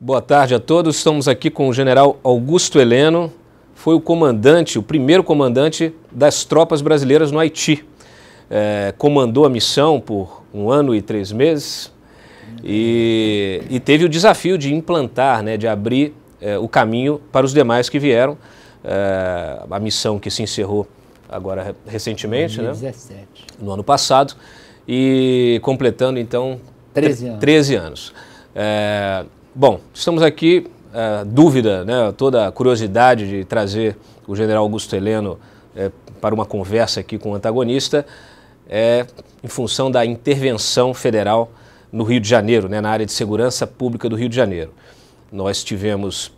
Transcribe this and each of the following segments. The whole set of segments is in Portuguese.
Boa tarde a todos. Estamos aqui com o general Augusto Heleno. Foi o comandante, o primeiro comandante das tropas brasileiras no Haiti. É, comandou a missão por um ano e três meses e, e teve o desafio de implantar, né, de abrir é, o caminho para os demais que vieram. É, a missão que se encerrou agora recentemente, 2017. Né, no ano passado, e completando então 13 anos. 13 anos. É, Bom, estamos aqui, a é, dúvida, né, toda a curiosidade de trazer o general Augusto Heleno é, para uma conversa aqui com o antagonista, é, em função da intervenção federal no Rio de Janeiro, né, na área de segurança pública do Rio de Janeiro. Nós tivemos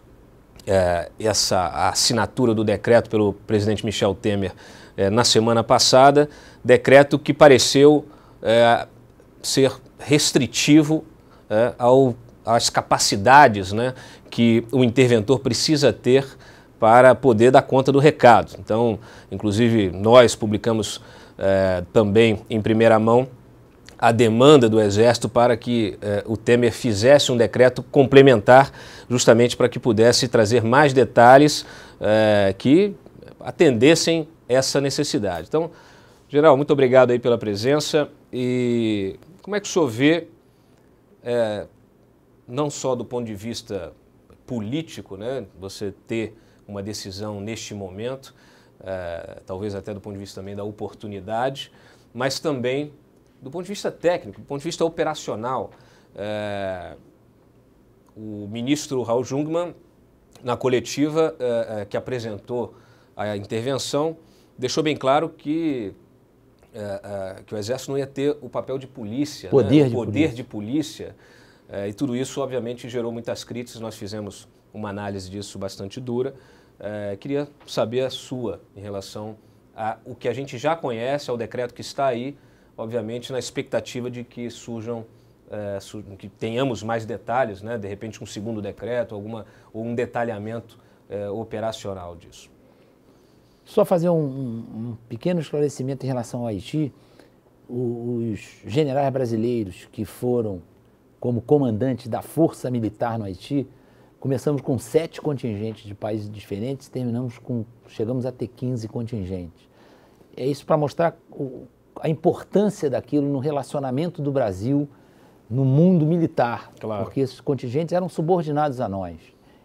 é, essa assinatura do decreto pelo presidente Michel Temer é, na semana passada, decreto que pareceu é, ser restritivo é, ao as capacidades né, que o interventor precisa ter para poder dar conta do recado. Então, inclusive, nós publicamos eh, também em primeira mão a demanda do Exército para que eh, o Temer fizesse um decreto complementar, justamente para que pudesse trazer mais detalhes eh, que atendessem essa necessidade. Então, Geral, muito obrigado aí pela presença e como é que o senhor vê não só do ponto de vista político, né, você ter uma decisão neste momento, eh, talvez até do ponto de vista também da oportunidade, mas também do ponto de vista técnico, do ponto de vista operacional. Eh, o ministro Raul Jungmann, na coletiva eh, que apresentou a intervenção, deixou bem claro que que o Exército não ia ter o papel de polícia, poder, né? de, poder polícia. de polícia é, e tudo isso, obviamente, gerou muitas críticas. Nós fizemos uma análise disso bastante dura. É, queria saber a sua em relação a o que a gente já conhece, ao decreto que está aí, obviamente, na expectativa de que surjam, é, su que tenhamos mais detalhes, né? de repente um segundo decreto, alguma, ou um detalhamento é, operacional disso. Só fazer um, um, pequeno esclarecimento em relação ao Haiti. os generais brasileiros que foram como comandante da Força Militar no Haiti, começamos com sete contingentes de países diferentes, terminamos com chegamos a ter 15 contingentes. É isso para mostrar o, a importância daquilo no relacionamento do Brasil no mundo militar, claro. porque esses contingentes eram subordinados a nós.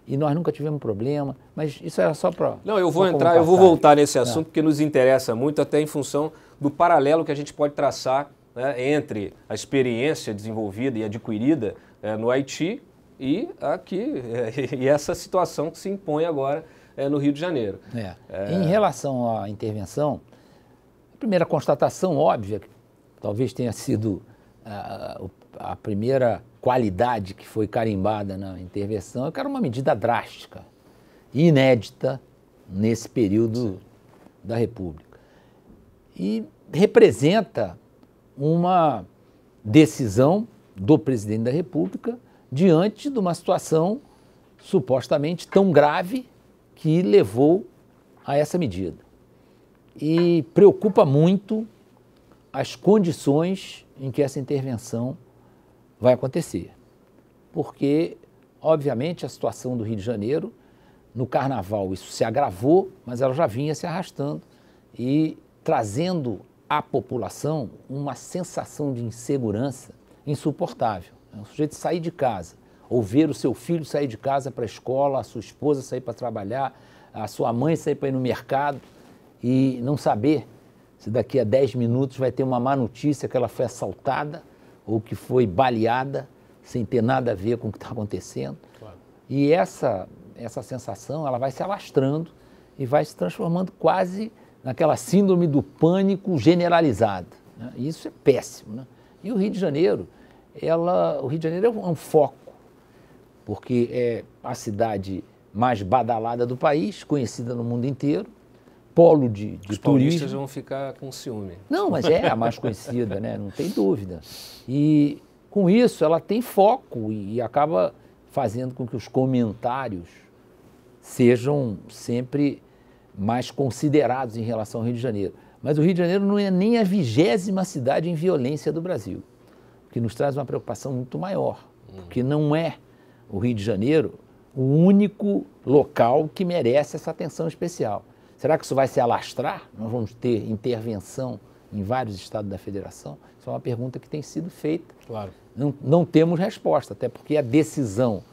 E nós nunca tivemos problema, mas isso era só para. Não, eu vou entrar, eu vou voltar nesse assunto, Não. porque nos interessa muito, até em função do paralelo que a gente pode traçar né, entre a experiência desenvolvida e adquirida é, no Haiti e, aqui, é, e essa situação que se impõe agora é, no Rio de Janeiro. É. É. Em relação à intervenção, a primeira constatação óbvia, que talvez tenha sido a, a primeira qualidade que foi carimbada na intervenção, é que era uma medida drástica, inédita nesse período Sim. da República. E representa uma decisão do presidente da República diante de uma situação supostamente tão grave que levou a essa medida. E preocupa muito as condições em que essa intervenção vai acontecer. Porque, obviamente, a situação do Rio de Janeiro, no carnaval, isso se agravou, mas ela já vinha se arrastando e trazendo à população uma sensação de insegurança insuportável. O é sujeito sair de casa, ou ver o seu filho sair de casa para a escola, a sua esposa sair para trabalhar, a sua mãe sair para ir no mercado e não saber se daqui a 10 minutos vai ter uma má notícia que ela foi assaltada ou que foi baleada sem ter nada a ver com o que está acontecendo. Claro. E essa, essa sensação ela vai se alastrando e vai se transformando quase naquela síndrome do pânico generalizado. Né? E isso é péssimo. Né? E o Rio de Janeiro, ela, o Rio de Janeiro é, é um, foco, porque é a cidade mais badalada do país, conhecida no mundo inteiro, polo de, de Os turistas vão ficar com ciúme. Não, mas é a mais conhecida, né? não tem dúvida. E com isso ela tem foco e, e acaba fazendo com que os comentários sejam sempre mais considerados em relação ao Rio de Janeiro. Mas o Rio de Janeiro não é nem a vigésima cidade em violência do Brasil, o que nos traz uma preocupação muito maior, porque não é o Rio de Janeiro o único local que merece essa atenção especial. Será que isso vai se alastrar? Nós vamos ter intervenção em vários estados da federação? Isso é uma pergunta que tem sido feita. Claro. Não, não temos resposta, até porque a decisão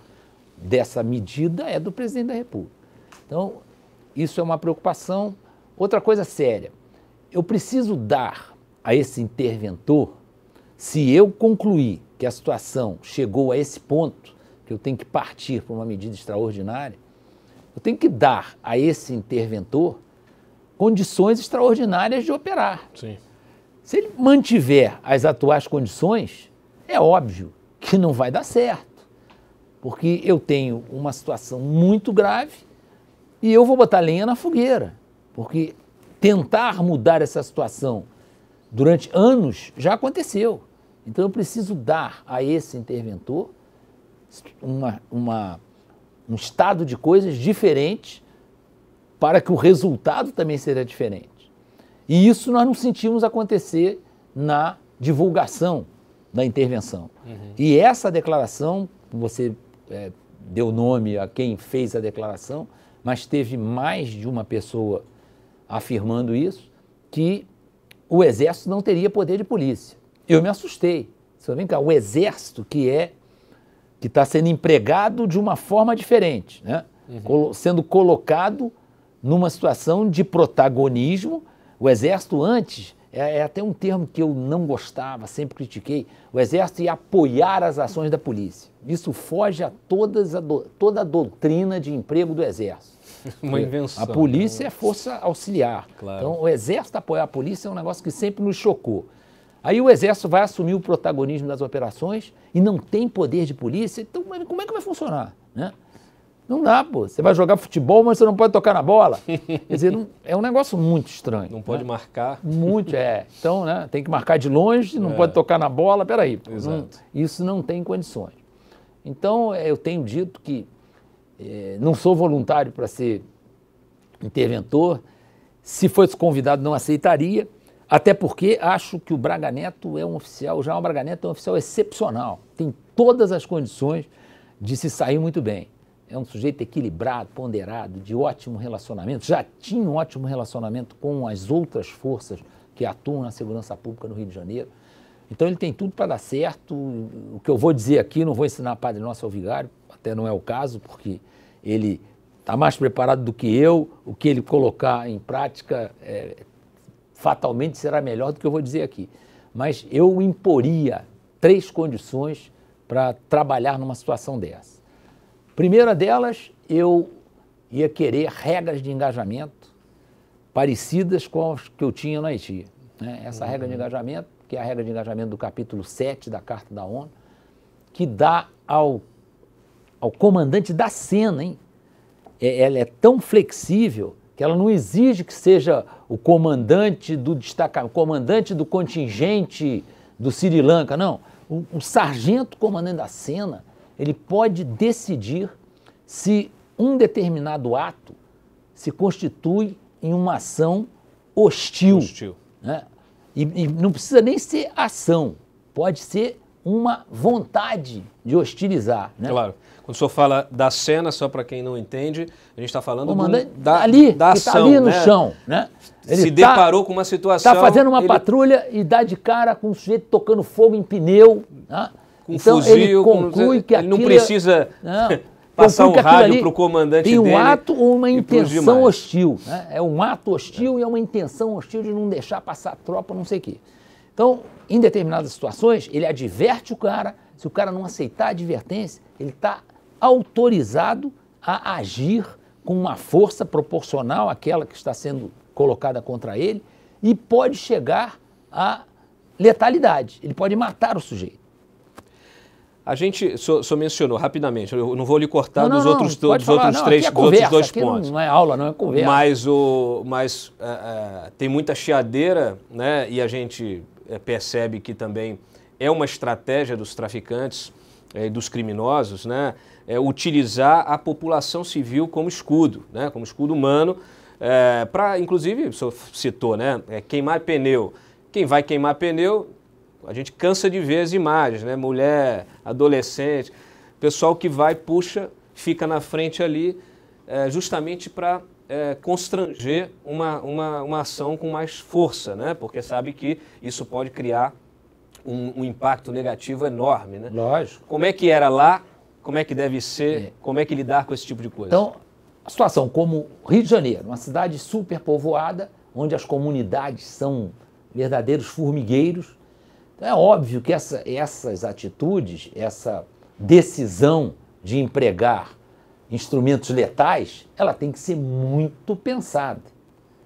dessa medida é do presidente da República. Então, isso é uma preocupação. Outra coisa séria: eu preciso dar a esse interventor, se eu concluir que a situação chegou a esse ponto, que eu tenho que partir para uma medida extraordinária, eu tenho que dar a esse interventor condições extraordinárias de operar. Sim. Se ele mantiver as atuais condições, é óbvio que não vai dar certo, porque eu tenho uma situação muito grave e eu vou botar lenha na fogueira, porque tentar mudar essa situação durante anos já aconteceu. Então eu preciso dar a esse interventor uma, uma, um estado de coisas diferente para que o resultado também seja diferente. E isso nós não sentimos acontecer na divulgação da intervenção. Uhum. E essa declaração, você é, deu nome a quem fez a declaração, mas teve mais de uma pessoa afirmando isso, que o exército não teria poder de polícia. Eu me assustei. Disse, vem cá, o exército que é que está sendo empregado de uma forma diferente, né? Uhum. sendo colocado numa situação de protagonismo. O exército antes é, é, até um termo que eu não gostava, sempre critiquei. O exército ia apoiar as ações da polícia. Isso foge a todas a toda a doutrina de emprego do exército. Uma invenção. A polícia né? é força auxiliar. Claro. Então, o exército apoiar a polícia é um negócio que sempre nos chocou. Aí o exército vai assumir o protagonismo das operações e não tem poder de polícia, então como é que vai funcionar? Né? Não dá, pô. Você vai jogar futebol, mas você não pode tocar na bola. Quer dizer, não, é um negócio muito estranho. Não né? pode marcar. Muito, é. Então, né, tem que marcar de longe, não é. pode tocar na bola. Peraí, pô, Exato. Não, isso não tem condições. Então, é, eu tenho dito que eh, não sou voluntário para ser interventor. Se fosse convidado, não aceitaria, até porque acho que o Braga Neto é um oficial, o João Braga Neto é um oficial excepcional, tem todas as condições de se sair muito bem. É um sujeito equilibrado, ponderado, de ótimo relacionamento, já tinha um ótimo relacionamento com as outras forças que atuam na segurança pública no Rio de Janeiro. Então ele tem tudo para dar certo. O que eu vou dizer aqui, não vou ensinar a Padre Nosso ao Vigário, até não é o caso, porque ele está mais preparado do que eu, o que ele colocar em prática é, fatalmente será melhor do que eu vou dizer aqui. Mas eu imporia três condições para trabalhar numa situação dessa. Primeira delas, eu ia querer regras de engajamento parecidas com as que eu tinha no Haiti. Né? Essa uhum. regra de uhum. engajamento, que é a regra de engajamento do capítulo 7 da Carta da ONU, que dá ao ao comandante da cena, hein? É, ela é tão flexível que ela não exige que seja o comandante do destacamento, comandante do contingente do Sri Lanka, não. O, o sargento comandante da cena, ele pode decidir se um determinado ato se constitui em uma ação hostil. hostil. Né? E, e não precisa nem ser ação, pode ser uma vontade de hostilizar. Né? Claro. Quando o senhor fala da cena, só para quem não entende, a gente está falando do, da, ali, tá da ação. Tá ali no né? chão. Né? Ele se tá, deparou com uma situação. Está fazendo uma ele... patrulha e dá de cara com um sujeito tocando fogo em pneu. Né? Com então, fuzil, ele conclui com... que aquilo. Ele não é, precisa. Não. Né? passar um rádio para o comandante tem um dele ato ou uma intenção hostil. Né? É um ato hostil é. e é uma intenção hostil de não deixar passar tropa, não sei o quê. Então, em determinadas situações, ele adverte o cara. Se o cara não aceitar a advertência, ele está autorizado a agir com uma força proporcional àquela que está sendo colocada contra ele e pode chegar à letalidade, ele pode matar o sujeito. A gente só, só, mencionou rapidamente, eu não vou lhe cortar dos outros, dos outros três, outros dois pontos. Não é aula, não é conversa. Mas, o, mas uh, uh, tem muita chiadeira, né? E a gente uh, percebe que também é uma estratégia dos traficantes eh, dos criminosos, né, é utilizar a população civil como escudo, né, como escudo humano, é, eh, para, inclusive, o senhor citou, né, é, queimar pneu. Quem vai queimar pneu, a gente cansa de ver as imagens, né, mulher, adolescente, pessoal que vai, puxa, fica na frente ali, é, justamente para constranger uma, uma, uma ação com mais força, né, porque sabe que isso pode criar um, um, impacto negativo enorme, né? Lógico. Como é que era lá, como é que deve ser, é. como é que lidar com esse tipo de coisa? Então, a situação como Rio de Janeiro, uma cidade super povoada, onde as comunidades são verdadeiros formigueiros, então é óbvio que essa, essas atitudes, essa decisão de empregar instrumentos letais, ela tem que ser muito pensada.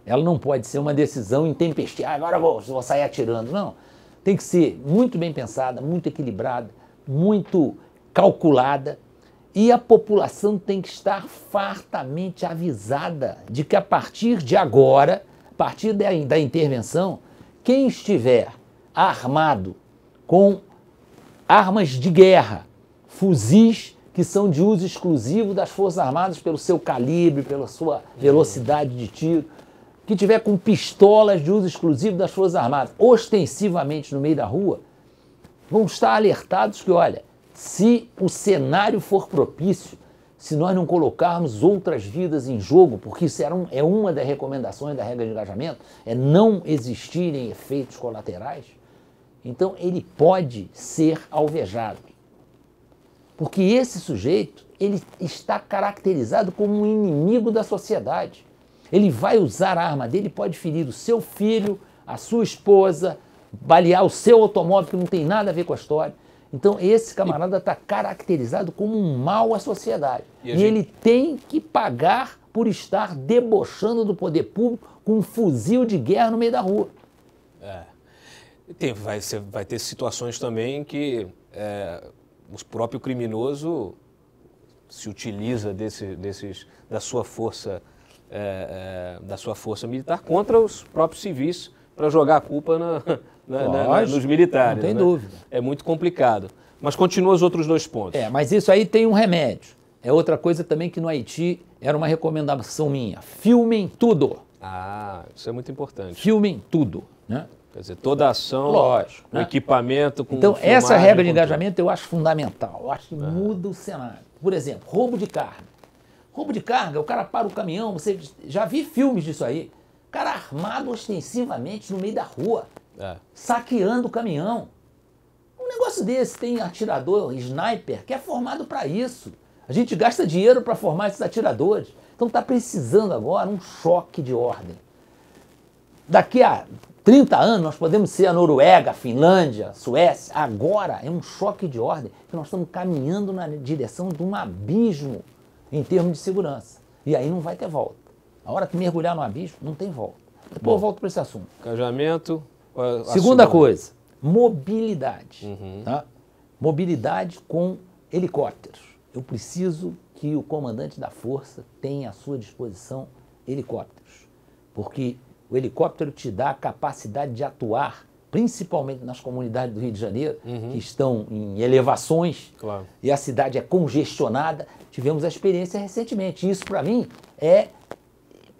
Ela não pode ser uma decisão intempestiva, ah, agora vou, vou sair atirando. Não tem que ser muito bem pensada, muito equilibrada, muito calculada e a população tem que estar fartamente avisada de que a partir de agora, a partir da, intervenção, quem estiver armado com armas de guerra, fuzis que são de uso exclusivo das Forças Armadas pelo seu calibre, pela sua velocidade de tiro, que tiver com pistolas de uso exclusivo das Forças Armadas ostensivamente no meio da rua, vão estar alertados que, olha, se o cenário for propício, se nós não colocarmos outras vidas em jogo, porque isso era um, é uma das recomendações da regra de engajamento, é não existirem efeitos colaterais, então ele pode ser alvejado. Porque esse sujeito, ele está caracterizado como um inimigo da sociedade. Ele vai usar a arma dele, pode ferir o seu filho, a sua esposa, balear o seu automóvel que não tem nada a ver com a história. Então esse camarada está caracterizado como um mal à sociedade. E, gente... e ele tem que pagar por estar debochando do poder público com um fuzil de guerra no meio da rua. É. Tem, vai, vai, ter situações também que é, o próprio criminoso se utiliza desse, desses, da sua força é, é, da sua força militar contra os próprios civis para jogar a culpa na, na, na, nos militares. Não tem né? dúvida. É muito complicado. Mas continua os outros dois pontos. É, mas isso aí tem um remédio. É outra coisa também que no Haiti era uma recomendação minha. Filmem tudo. Ah, isso é muito importante. Filmem tudo, né? Quer dizer, toda a ação, Lógico, o né? equipamento com Então, essa regra de engajamento eu acho fundamental. Eu acho que muda o cenário. Por exemplo, roubo de carne. Roubo de carga, o cara para o caminhão, você já vi filmes disso aí. Cara armado ostensivamente no meio da rua, é. saqueando o caminhão. Um negócio desse tem atirador, sniper, que é formado para isso. A gente gasta dinheiro para formar esses atiradores. Então está precisando agora um choque de ordem. Daqui a 30 anos nós podemos ser a Noruega, a Finlândia, a Suécia. Agora é um choque de ordem que nós estamos caminhando na direção de um abismo em termos de segurança. E aí não vai ter volta. A hora que mergulhar no abismo, não tem volta. Depois Bom, eu volto para esse assunto. Engajamento. Segunda coisa, mobilidade. Uhum. Tá? Mobilidade com helicópteros. Eu preciso que o comandante da força tenha à sua disposição helicópteros. Porque o helicóptero te dá a capacidade de atuar principalmente nas comunidades do Rio de Janeiro, uhum. que estão em elevações claro. e a cidade é congestionada. Tivemos a experiência recentemente. Isso, para mim, é,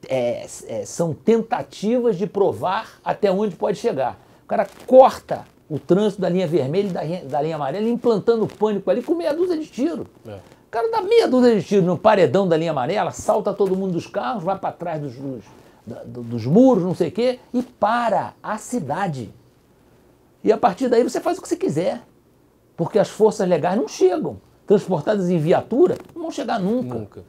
é, é, são tentativas de provar até onde pode chegar. O cara corta o trânsito da linha vermelha e da, da linha amarela, implantando pânico ali com meia dúzia de tiro. É. O cara dá meia dúzia de tiro no paredão da linha amarela, salta todo mundo dos carros, vai para trás dos, dos, dos muros, não sei o quê, e para a cidade. E a partir daí você faz o que você quiser. Porque as forças legais não chegam. Transportadas em viatura, não vão chegar nunca. nunca.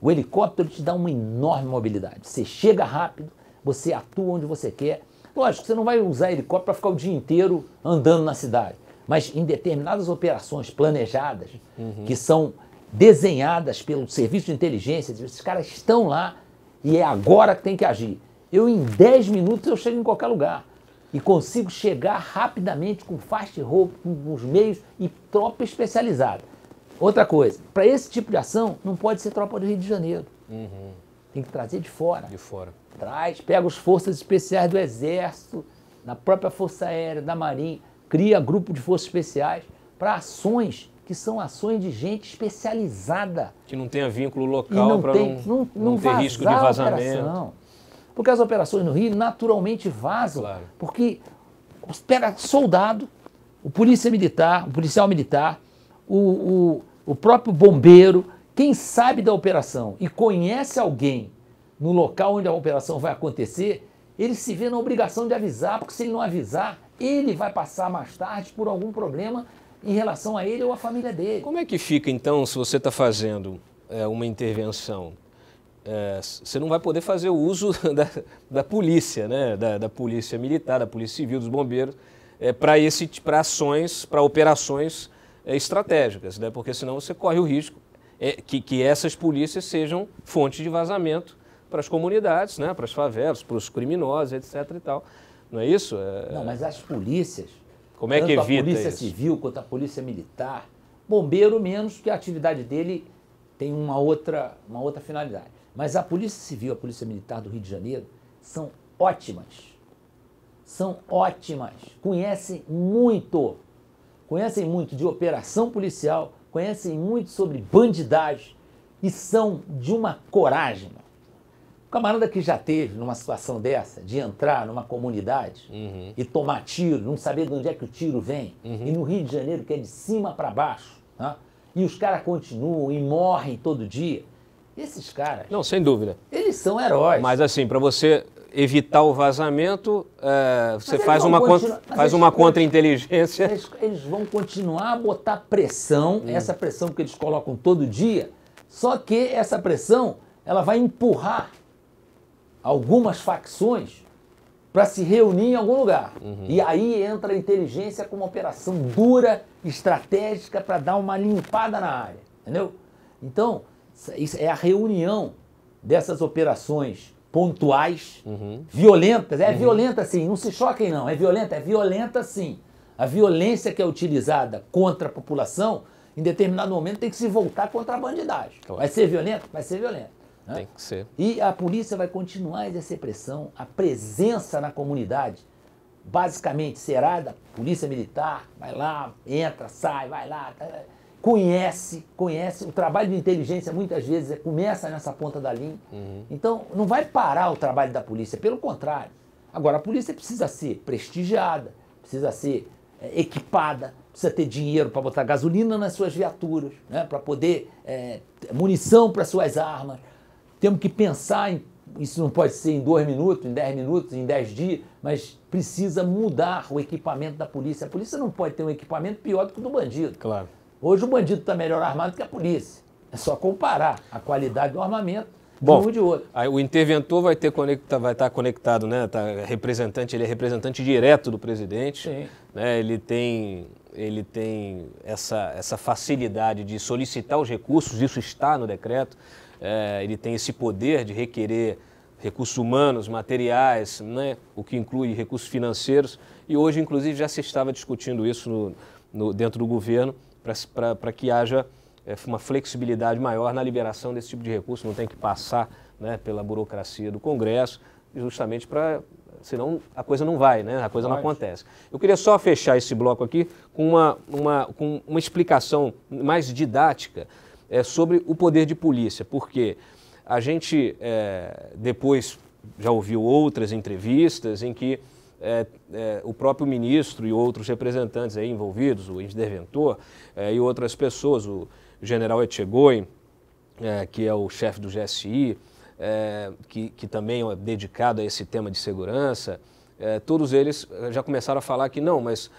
O helicóptero te dá uma enorme mobilidade. Você chega rápido, você atua onde você quer. Lógico, você não vai usar helicóptero para ficar o dia inteiro andando na cidade. Mas em determinadas operações planejadas, uhum. que são desenhadas pelo serviço de inteligência, esses caras estão lá e é agora que tem que agir. Eu, em 10 minutos, eu chego em qualquer lugar e consigo chegar rapidamente com fast rope, com os meios e tropa especializada. Outra coisa, para esse tipo de ação não pode ser tropa do Rio de Janeiro. Uhum. Tem que trazer de fora. De fora. Traz, pega os forças especiais do Exército, da própria Força Aérea, da Marinha, cria grupo de forças especiais para ações que são ações de gente especializada. Que não tenha vínculo local para não, não, não, não, ter risco de vazamento. Porque as operações no Rio naturalmente vazam. Claro. Porque pega soldado, o polícia militar, o policial militar, o, o, o próprio bombeiro, quem sabe da operação e conhece alguém no local onde a operação vai acontecer, ele se vê na obrigação de avisar, porque se ele não avisar, ele vai passar mais tarde por algum problema em relação a ele ou a família dele. Como é que fica então se você está fazendo é, uma intervenção é, você não vai poder fazer o uso da, da polícia, né? Da, da, polícia militar, da polícia civil, dos bombeiros, é, para ações, para operações é, estratégicas, né? porque senão você corre o risco é, que, que essas polícias sejam fonte de vazamento para as comunidades, né? para as favelas, para os criminosos, etc. E tal. Não é isso? É, não, mas as polícias, como é que evita a polícia isso? civil quanto a polícia militar, bombeiro menos, porque a atividade dele tem uma outra, uma outra finalidade. Mas a Polícia Civil, a Polícia Militar do Rio de Janeiro são ótimas. São ótimas. Conhecem muito. Conhecem muito de operação policial, conhecem muito sobre bandidagem e são de uma coragem. O camarada que já teve numa situação dessa, de entrar numa comunidade uhum. e tomar tiro, não saber de onde é que o tiro vem, uhum. e no Rio de Janeiro que é de cima para baixo, né? e os caras continuam e morrem todo dia esses caras. Não, sem dúvida. Eles são heróis. Mas assim, para você evitar o vazamento, é, você faz uma, faz uma contra-inteligência. Eles, eles, vão continuar a botar pressão, hum. essa pressão que eles colocam todo dia, só que essa pressão ela vai empurrar algumas facções para se reunir em algum lugar. Uhum. E aí entra a inteligência com uma operação dura, estratégica, para dar uma limpada na área. Entendeu? Então, isso é a reunião dessas operações pontuais, uhum. violentas. É uhum. violenta sim, não se choquem não. É violenta, é violenta sim. A violência que é utilizada contra a população, em determinado momento, tem que se voltar contra a bandidagem. Claro. Vai ser violento? Vai ser violento. Né? Tem que ser. E a polícia vai continuar a exercer pressão, a presença na comunidade, basicamente será da polícia militar, vai lá, entra, sai, vai lá. Tá, conhece, conhece. O trabalho de inteligência muitas vezes é, começa nessa ponta da linha. Uhum. Então, não vai parar o trabalho da polícia, pelo contrário. Agora, a polícia precisa ser prestigiada, precisa ser é, equipada, precisa ter dinheiro para botar gasolina nas suas viaturas, né, para poder é, munição para suas armas. Temos que pensar em isso não pode ser em dois minutos, em dez minutos, em dez dias, mas precisa mudar o equipamento da polícia. A polícia não pode ter um equipamento pior do que o do bandido. Claro. Hoje o bandido está melhor armado que a polícia. É só comparar a qualidade do armamento Bom, de um de outro. o interventor vai, ter conecta, vai estar tá conectado, né? Tá representante, ele é representante direto do presidente. Sim. Né? Ele tem, ele tem essa, essa facilidade de solicitar os recursos, isso está no decreto. É, ele tem esse poder de requerer recursos humanos, materiais, né? o que inclui recursos financeiros. E hoje, inclusive, já se estava discutindo isso no, no, dentro do governo para que haja é, uma flexibilidade maior na liberação desse tipo de recurso, não tem que passar né, pela burocracia do Congresso, justamente para. Senão a coisa não vai, né? a coisa não, acontece. Eu queria só fechar esse bloco aqui com uma, uma, com uma explicação mais didática é, sobre o poder de polícia, porque a gente é, depois já ouviu outras entrevistas em que é, é, o próprio ministro e outros representantes aí envolvidos, o interventor é, e outras pessoas, o general Etchegoi, é, que é o chefe do GSI, é, que, que, também é dedicado a esse tema de segurança, é, todos eles já começaram a falar que não, mas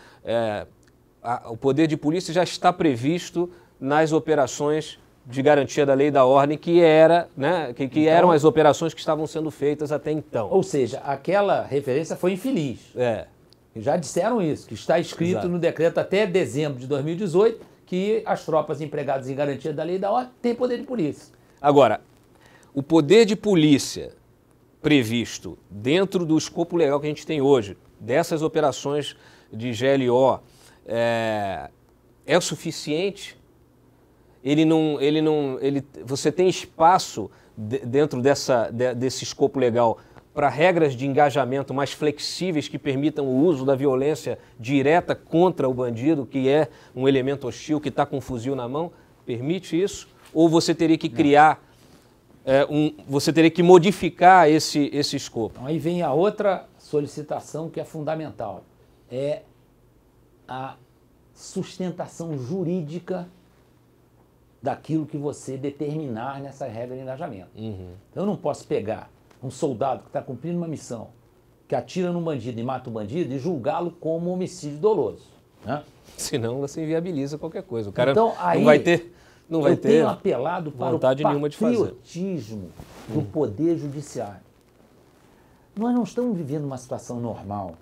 a, o poder de polícia já está previsto nas operações de garantia da lei e da ordem que, era, né, que, que então, eram as operações que estavam sendo feitas até então. Ou seja, aquela referência foi infeliz. É. Já disseram isso, que está escrito Exato. no decreto até dezembro de 2018 que as tropas empregadas em garantia da lei e da ordem têm poder de polícia. Agora, o poder de polícia previsto dentro do escopo legal que a gente tem hoje, dessas operações de GLO, é, é suficiente ele não, ele não, ele, você tem espaço de, dentro dessa, de, desse escopo legal para regras de engajamento mais flexíveis que permitam o uso da violência direta contra o bandido, que é um elemento hostil que está com um fuzil na mão, permite isso? Ou você teria que criar é, um, você teria que modificar esse, esse escopo? Então, aí vem a outra solicitação que é fundamental, é a sustentação jurídica daquilo que você determinar nessa regra de engajamento. Uhum. Então, eu não posso pegar um soldado que está cumprindo uma missão, que atira num bandido e mata o bandido e julgá-lo como homicídio doloso. Né? Senão você inviabiliza qualquer coisa. O cara então, aí, não vai ter. Não vai eu ter tenho apelado para vontade o patriotismo do uhum. poder judiciário. Nós não estamos vivendo uma situação normal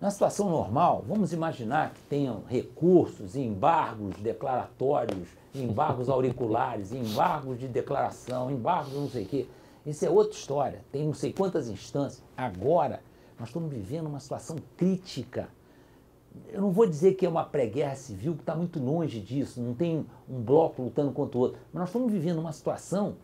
na situação normal, vamos imaginar que tenham recursos, embargos declaratórios, embargos auriculares, embargos de declaração, embargos não sei o quê. Isso é outra história. Tem não sei quantas instâncias. Agora, nós estamos vivendo uma situação crítica. Eu não vou dizer que é uma pré-guerra civil, que está muito longe disso, não tem um bloco lutando contra o outro, mas nós estamos vivendo uma situação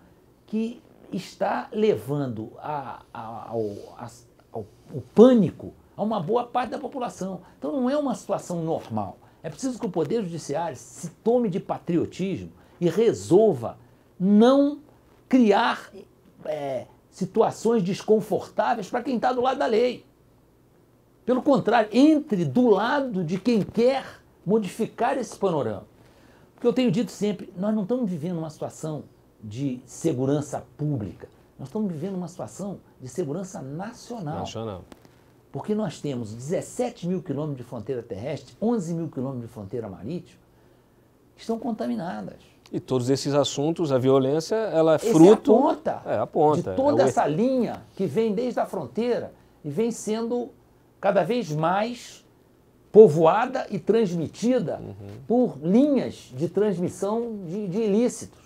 que está levando a, a, ao, a, ao, ao pânico a uma boa parte da população. Então não é uma situação normal. É preciso que o Poder Judiciário se tome de patriotismo e resolva não criar é, situações desconfortáveis para quem está do lado da lei. Pelo contrário, entre do lado de quem quer modificar esse panorama. Porque eu tenho dito sempre, nós não estamos vivendo uma situação de segurança pública, nós estamos vivendo uma situação de segurança nacional. nacional. Porque nós temos 17 mil quilômetros de fronteira terrestre, 11 mil quilômetros de fronteira marítima, que estão contaminadas. E todos esses assuntos, a violência, ela é Esse fruto. É a ponta, é a ponta. De é toda é o... essa linha que vem desde a fronteira e vem sendo cada vez mais povoada e transmitida uhum. por linhas de transmissão de, de ilícitos.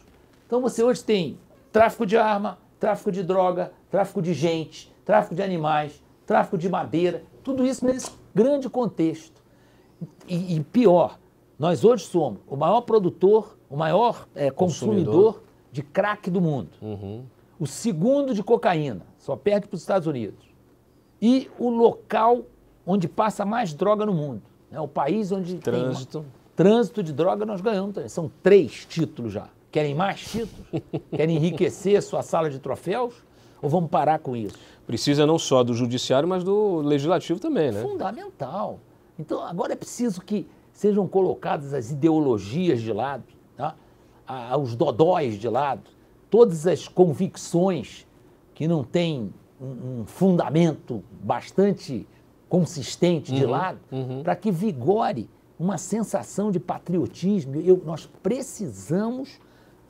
Então você hoje tem tráfico de arma, tráfico de droga, tráfico de gente, tráfico de animais, tráfico de madeira, tudo isso nesse grande contexto. E, e pior, nós hoje somos o maior produtor, o maior é, consumidor. consumidor. de crack do mundo. Uhum. O segundo de cocaína, só perde para os Estados Unidos. E o local onde passa mais droga no mundo. Né? O país onde trânsito. tem uma... trânsito de droga nós ganhamos também. São três títulos já. Querem mais títulos? Querem enriquecer sua sala de troféus? Ou vamos parar com isso? Precisa não só do judiciário, mas do legislativo também, né? Fundamental. Então, agora é preciso que sejam colocadas as ideologias de lado, tá? os dodóis de lado, todas as convicções que não têm um, fundamento bastante consistente de uhum, lado, uhum. para que vigore uma sensação de patriotismo. Eu, nós precisamos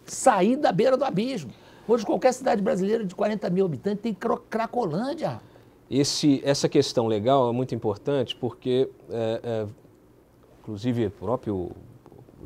sair da beira do abismo. Hoje, qualquer cidade brasileira de 40 mil habitantes tem Cracolândia. Esse, essa questão legal é muito importante porque, é, é, inclusive, o próprio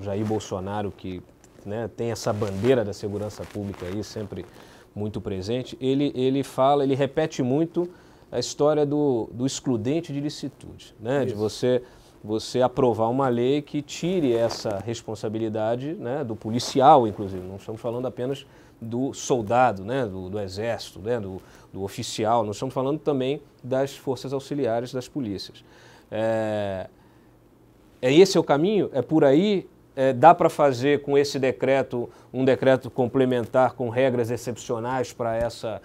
Jair Bolsonaro, que né, tem essa bandeira da segurança pública aí sempre muito presente, ele, ele fala, ele repete muito a história do, do excludente de licitude, né, de você você aprovar uma lei que tire essa responsabilidade né, do policial, inclusive. Não estamos falando apenas do soldado, né, do, do exército, né, do, do, oficial, nós estamos falando também das forças auxiliares das polícias. É, é esse é o caminho? É por aí? É, dá para fazer com esse decreto um decreto complementar com regras excepcionais para essa,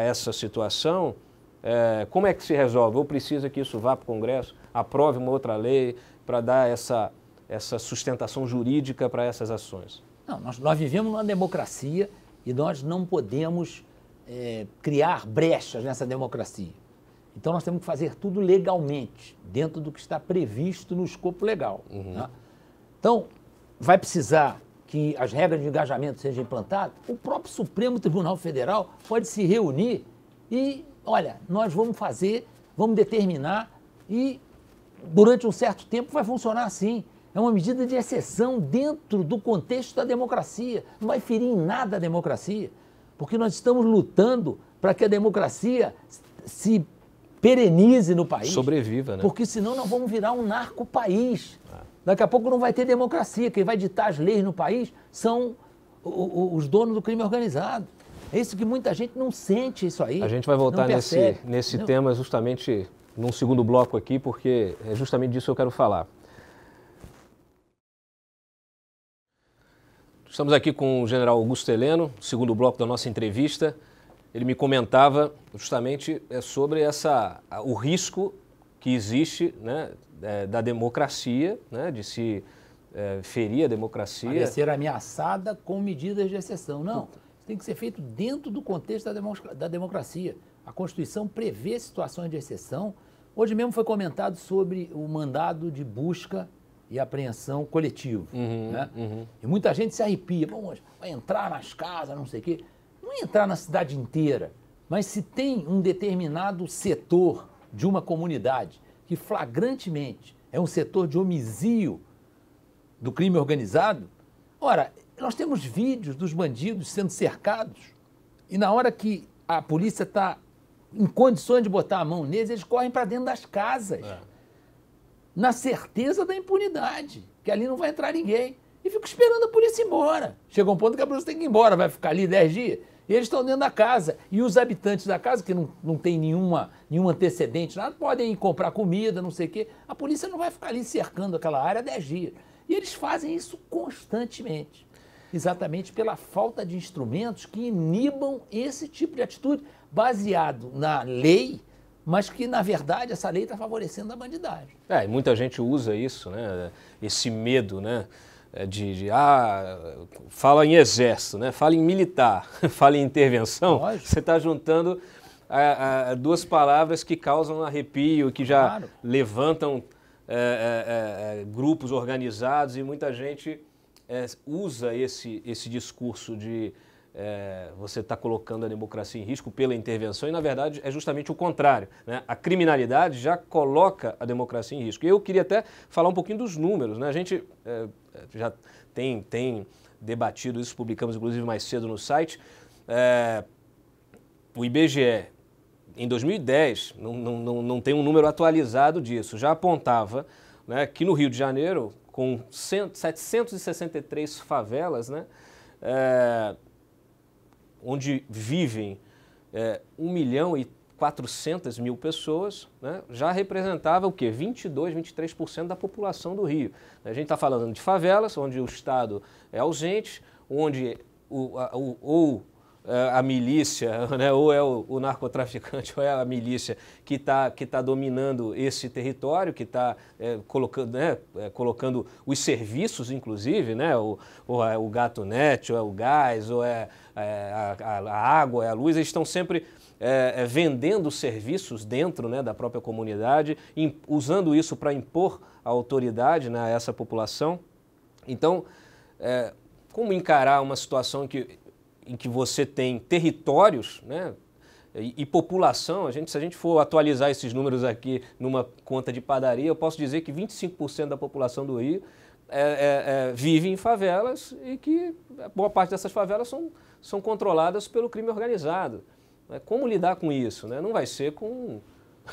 essa situação? É, como é que se resolve? Ou precisa que isso vá para o Congresso, aprove uma outra lei para dar essa, essa sustentação jurídica para essas ações? Não, nós, nós vivemos numa democracia e nós não podemos é, criar brechas nessa democracia. Então nós temos que fazer tudo legalmente, dentro do que está previsto no escopo legal. Uhum. Né? Então, vai precisar que as regras de engajamento sejam implantadas, o próprio Supremo Tribunal Federal pode se reunir e, olha, nós vamos fazer, vamos determinar e durante um certo tempo vai funcionar assim. É uma medida de exceção dentro do contexto da democracia. Não vai ferir em nada a democracia, porque nós estamos lutando para que a democracia se perenize no país. Sobreviva, né? Porque senão nós vamos virar um narco-país. Ah. Daqui a pouco não vai ter democracia. Quem vai ditar as leis no país são os donos do crime organizado. É isso que muita gente não sente isso aí. A gente vai voltar nesse, nesse tema justamente num segundo bloco aqui, porque é justamente disso que eu quero falar. Estamos aqui com o general Augusto Heleno, segundo bloco da nossa entrevista. Ele me comentava justamente é, sobre essa, o risco que existe né, é, da democracia, né, de se é, ferir a democracia. De ser ameaçada com medidas de exceção. Não, então. isso tem que ser feito dentro do contexto da democracia. A Constituição prevê situações de exceção. Hoje mesmo foi comentado sobre o mandado de busca e apreensão coletivo. Uhum, né? Uhum. E muita gente se arrepia, Bom, vai entrar nas casas, não sei o quê. Não é entrar na cidade inteira, mas se tem um determinado setor de uma comunidade que flagrantemente é um setor de homicídio do crime organizado, ora, nós temos vídeos dos bandidos sendo cercados e na hora que a polícia está em condições de botar a mão neles, eles correm para dentro das casas. É na certeza da impunidade, que ali não vai entrar ninguém. E fico esperando a polícia ir embora. Chega um ponto que a polícia tem que ir embora, vai ficar ali 10 dias. E eles estão dentro da casa. E os habitantes da casa, que não, não tem nenhuma, nenhum antecedente, nada, podem ir comprar comida, não sei o quê. A polícia não vai ficar ali cercando aquela área 10 dias. E eles fazem isso constantemente. Exatamente pela falta de instrumentos que inibam esse tipo de atitude, baseado na lei mas que, na verdade, essa lei está favorecendo a bandidagem. É, e muita gente usa isso, né? Esse medo, né? É, de, de, ah, fala em exército, né? fala em militar, fala em intervenção, Lógico. você está juntando a, é, a, é, duas palavras que causam arrepio, que já claro. levantam é, é, é, grupos organizados e muita gente usa esse, esse discurso de é, você está colocando a democracia em risco pela intervenção, e na verdade é justamente o contrário. Né? A criminalidade já coloca a democracia em risco. E eu queria até falar um pouquinho dos números. Né? A gente é, já tem, tem debatido isso, publicamos inclusive mais cedo no site. É, o IBGE, em 2010, não, não, não, tem um número atualizado disso, já apontava né, que no Rio de Janeiro, com 763 favelas, né, é, onde vivem é, 1 milhão e 400 mil pessoas, né, já representava o quê? 22, 23% da população do Rio. A gente está falando de favelas, onde o Estado é ausente, onde o, a, o, ou a milícia, né? ou é o, o, narcotraficante, ou é a milícia que está que tá dominando esse território, que está é, colocando, né? é, colocando os serviços, inclusive, né? ou, ou é o gato net, ou é o gás, ou é, é a, a, água, é a luz, eles estão sempre é, é, vendendo serviços dentro né? da própria comunidade, em, usando isso para impor a autoridade né? a essa população. Então, é, como encarar uma situação que em que você tem territórios né, e, e, população, a gente, se a gente for atualizar esses números aqui numa conta de padaria, eu posso dizer que 25% da população do Rio é, é, é, vive em favelas e que boa parte dessas favelas são, são controladas pelo crime organizado. Né, como lidar com isso? Né? Não vai ser com,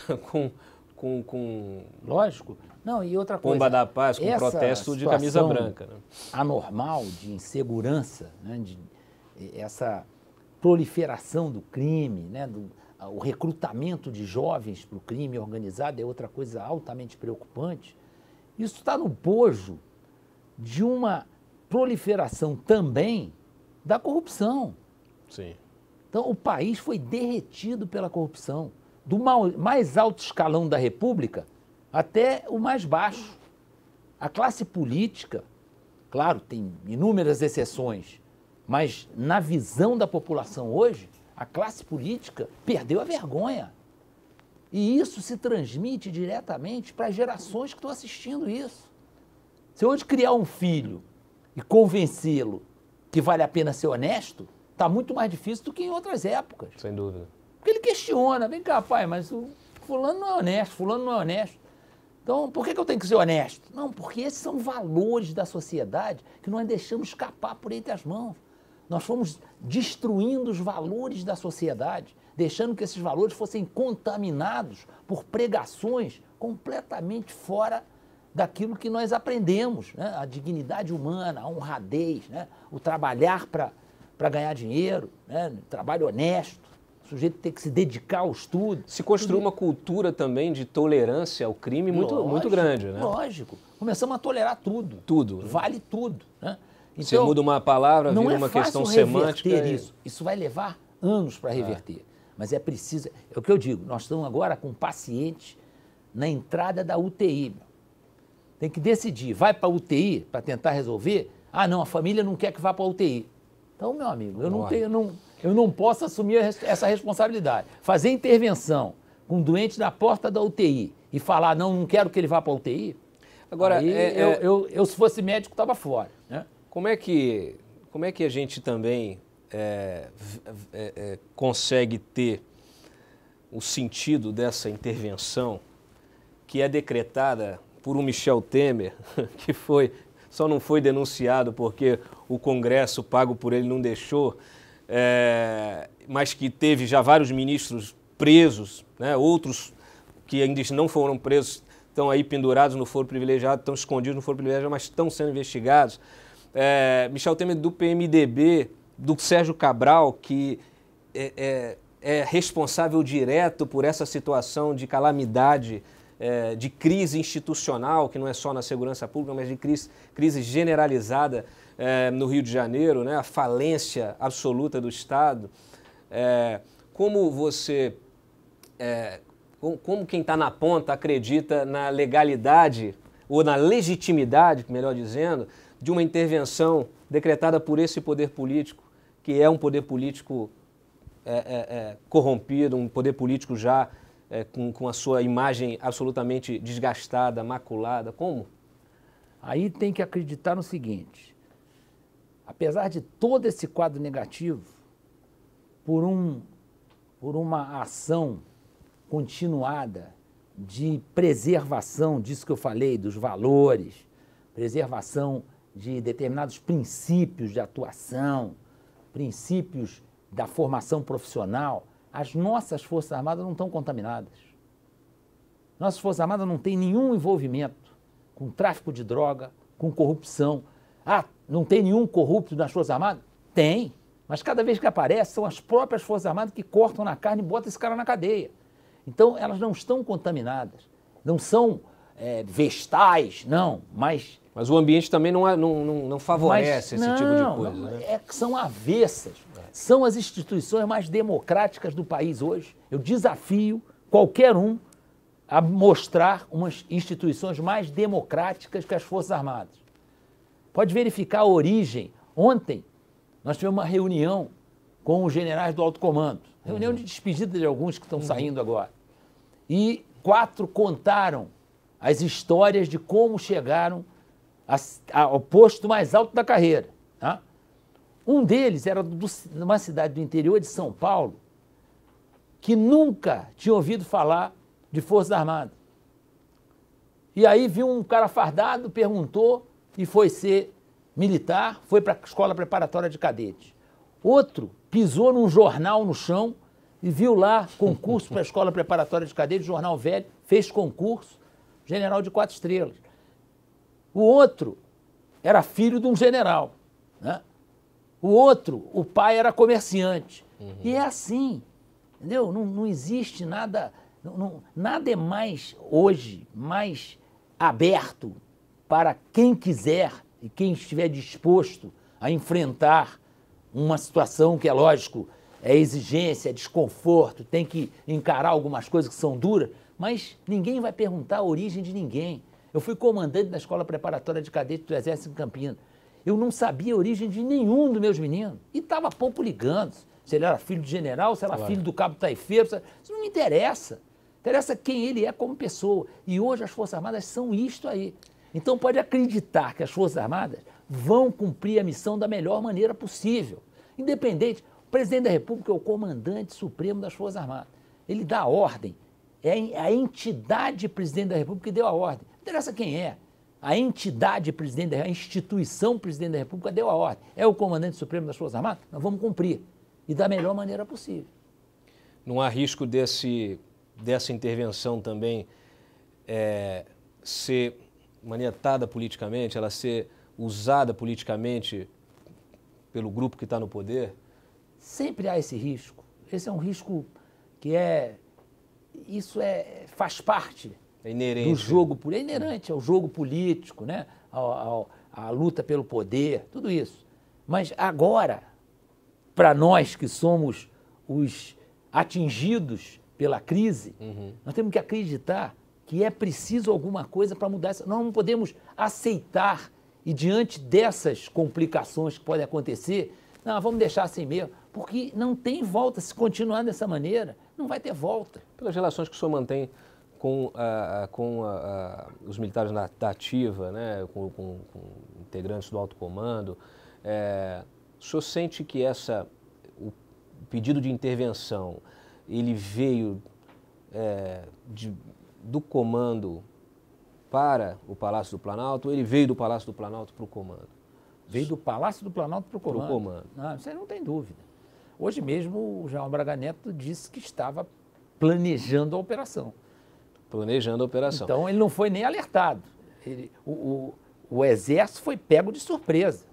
com, com, com, Lógico. Não, e outra coisa. Pomba da Paz, com protesto de camisa branca. Né? Anormal, de insegurança, né? de essa proliferação do crime, né, do, o recrutamento de jovens para o crime organizado é outra coisa altamente preocupante. Isso está no bojo de uma proliferação também da corrupção. Sim. Então, o país foi derretido pela corrupção, do mais alto escalão da República até o mais baixo. A classe política, claro, tem inúmeras exceções, mas na visão da população hoje, a classe política perdeu a vergonha. E isso se transmite diretamente para as gerações que estão assistindo isso. Se hoje criar um filho e convencê-lo que vale a pena ser honesto, está muito mais difícil do que em outras épocas. Sem dúvida. Porque ele questiona, vem cá, pai, mas o fulano não é honesto, fulano não é honesto. Então, por que, eu tenho que ser honesto? Não, porque esses são valores da sociedade que nós deixamos escapar por entre as mãos. Nós fomos destruindo os valores da sociedade, deixando que esses valores fossem contaminados por pregações completamente fora daquilo que nós aprendemos, né? a dignidade humana, a honradez, né? o trabalhar para ganhar dinheiro, né? trabalho honesto, o sujeito ter que se dedicar ao estudo. Se construiu uma cultura também de tolerância ao crime muito, lógico, muito grande. Né? Lógico, começamos a tolerar tudo. Tudo. Né? Vale tudo. Né? Então, Você muda uma palavra, não vira é uma questão semântica. É. Isso. isso vai levar anos para reverter. É. Mas é preciso. É o que eu digo, nós estamos agora com um paciente na entrada da UTI. Meu. Tem que decidir, vai para a UTI para tentar resolver? Ah, não, a família não quer que vá para a UTI. Então, meu amigo, eu não, tenho, eu não, eu não posso assumir essa responsabilidade. Fazer intervenção com um doente na porta da UTI e falar, não, não quero que ele vá para a UTI. Agora, é, é, eu, Eu, eu, se fosse médico, estava fora. Como é que, como é que a gente também é, é, é, consegue ter o sentido dessa intervenção que é decretada por um Michel Temer, que foi só não foi denunciado porque o Congresso pago por ele não deixou, é, mas que teve já vários ministros presos, né, outros que ainda não foram presos estão aí pendurados no foro privilegiado, estão escondidos no foro privilegiado, mas estão sendo investigados é, Michel Temer do PMDB, do Sérgio Cabral, que é, é, é responsável direto por essa situação de calamidade, é, de crise institucional, que não é só na segurança pública, mas de crise, crise generalizada é, no Rio de Janeiro, né? a falência absoluta do Estado. É, como você como quem está na ponta acredita na legalidade ou na legitimidade, melhor dizendo, de uma intervenção decretada por esse poder político, que é um poder político é, é, é corrompido, um poder político já é, com, com a sua imagem absolutamente desgastada, maculada? Como? Aí tem que acreditar no seguinte: apesar de todo esse quadro negativo, por, um, por uma ação continuada de preservação disso que eu falei, dos valores, preservação de determinados princípios de atuação, princípios da formação profissional, as nossas Forças Armadas não estão contaminadas. Nossas Forças Armadas não têm nenhum envolvimento com tráfico de droga, com corrupção. Ah, não tem nenhum corrupto nas Forças Armadas? Tem, mas cada vez que aparece, são as próprias Forças Armadas que cortam na carne e botam esse cara na cadeia. Então, elas não estão contaminadas, não são é, vestais, não, mas... Mas o ambiente também não, é, não, não, não, favorece mas, esse não, tipo de coisa. Não, né? é que são avessas. São as instituições mais democráticas do país hoje. Eu desafio qualquer um a mostrar umas instituições mais democráticas que as Forças Armadas. Pode verificar a origem. Ontem nós tivemos uma reunião com os generais do alto comando. Reunião uhum. de despedida de alguns que estão uhum. saindo agora. E quatro contaram as histórias de como chegaram a, a, ao posto mais alto da carreira. Tá? Um deles era de uma cidade do interior de São Paulo que nunca tinha ouvido falar de Força Armada. E aí viu um cara fardado, perguntou e foi ser militar, foi para a escola preparatória de cadetes. Outro pisou num jornal no chão e viu lá concurso para a escola preparatória de cadetes, jornal velho, fez concurso general de quatro estrelas. O outro era filho de um general. Né? O outro, o pai era comerciante. Uhum. E é assim, entendeu? Não, não existe nada, não, nada é mais hoje, mais aberto para quem quiser e quem estiver disposto a enfrentar uma situação que é lógico, é exigência, é desconforto, tem que encarar algumas coisas que são duras, mas ninguém vai perguntar a origem de ninguém. Eu fui comandante da Escola Preparatória de Cadete do Exército em Campinas. Eu não sabia a origem de nenhum dos meus meninos. E estava pouco ligando se ele era filho de general, se era claro. filho do cabo taifeiro. Se... Isso não me interessa. Interessa quem ele é como pessoa. E hoje as Forças Armadas são isto aí. Então pode acreditar que as Forças Armadas vão cumprir a missão da melhor maneira possível. Independente, o presidente da República é o comandante supremo das Forças Armadas. Ele dá ordem é a entidade presidente da República que deu a ordem. Não interessa quem é. A entidade presidente, da, a instituição presidente da República deu a ordem. É o comandante supremo das Forças Armadas? Nós vamos cumprir. E da melhor maneira possível. Não há risco desse, dessa intervenção também é, ser maniatada politicamente, ela ser usada politicamente pelo grupo que está no poder? Sempre há esse risco. Esse é um risco que é isso é, faz parte é do jogo é inerente ao jogo político, né? Ao, ao, à luta pelo poder, tudo isso. Mas agora, para nós que somos os atingidos pela crise, uhum. nós temos que acreditar que é preciso alguma coisa para mudar isso. Nós não podemos aceitar e diante dessas complicações que podem acontecer, não, vamos deixar assim mesmo, porque não tem volta se continuar dessa maneira não vai ter volta. Pelas relações que o senhor mantém com, com os militares da ativa, né, com, com, com integrantes do alto comando, é, o senhor sente que essa, o pedido de intervenção ele veio é, de, do comando para o Palácio do Planalto ou ele veio do Palácio do Planalto para o comando? Veio do Palácio do Planalto para o comando. comando. Não, ah, isso aí não tem dúvida. Hoje mesmo o João Braga Neto disse que estava planejando a operação. Planejando a operação. Então ele não foi nem alertado. Ele, o, o, o exército foi pego de surpresa.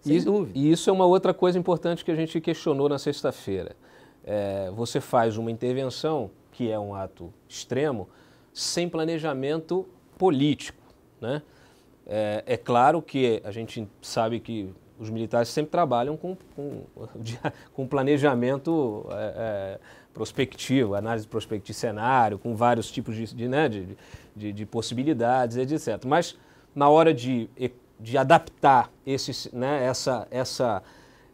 Sem e, dúvida. E isso é uma outra coisa importante que a gente questionou na sexta-feira. É, você faz uma intervenção, que é um ato extremo, sem planejamento político. Né? É, é, claro que a gente sabe que os militares sempre trabalham com, com, com planejamento é, é, prospectivo, análise prospectiva cenário, com vários tipos de, de, né, de, de, de possibilidades, etc. Mas na hora de, de adaptar esse, né, essa, essa,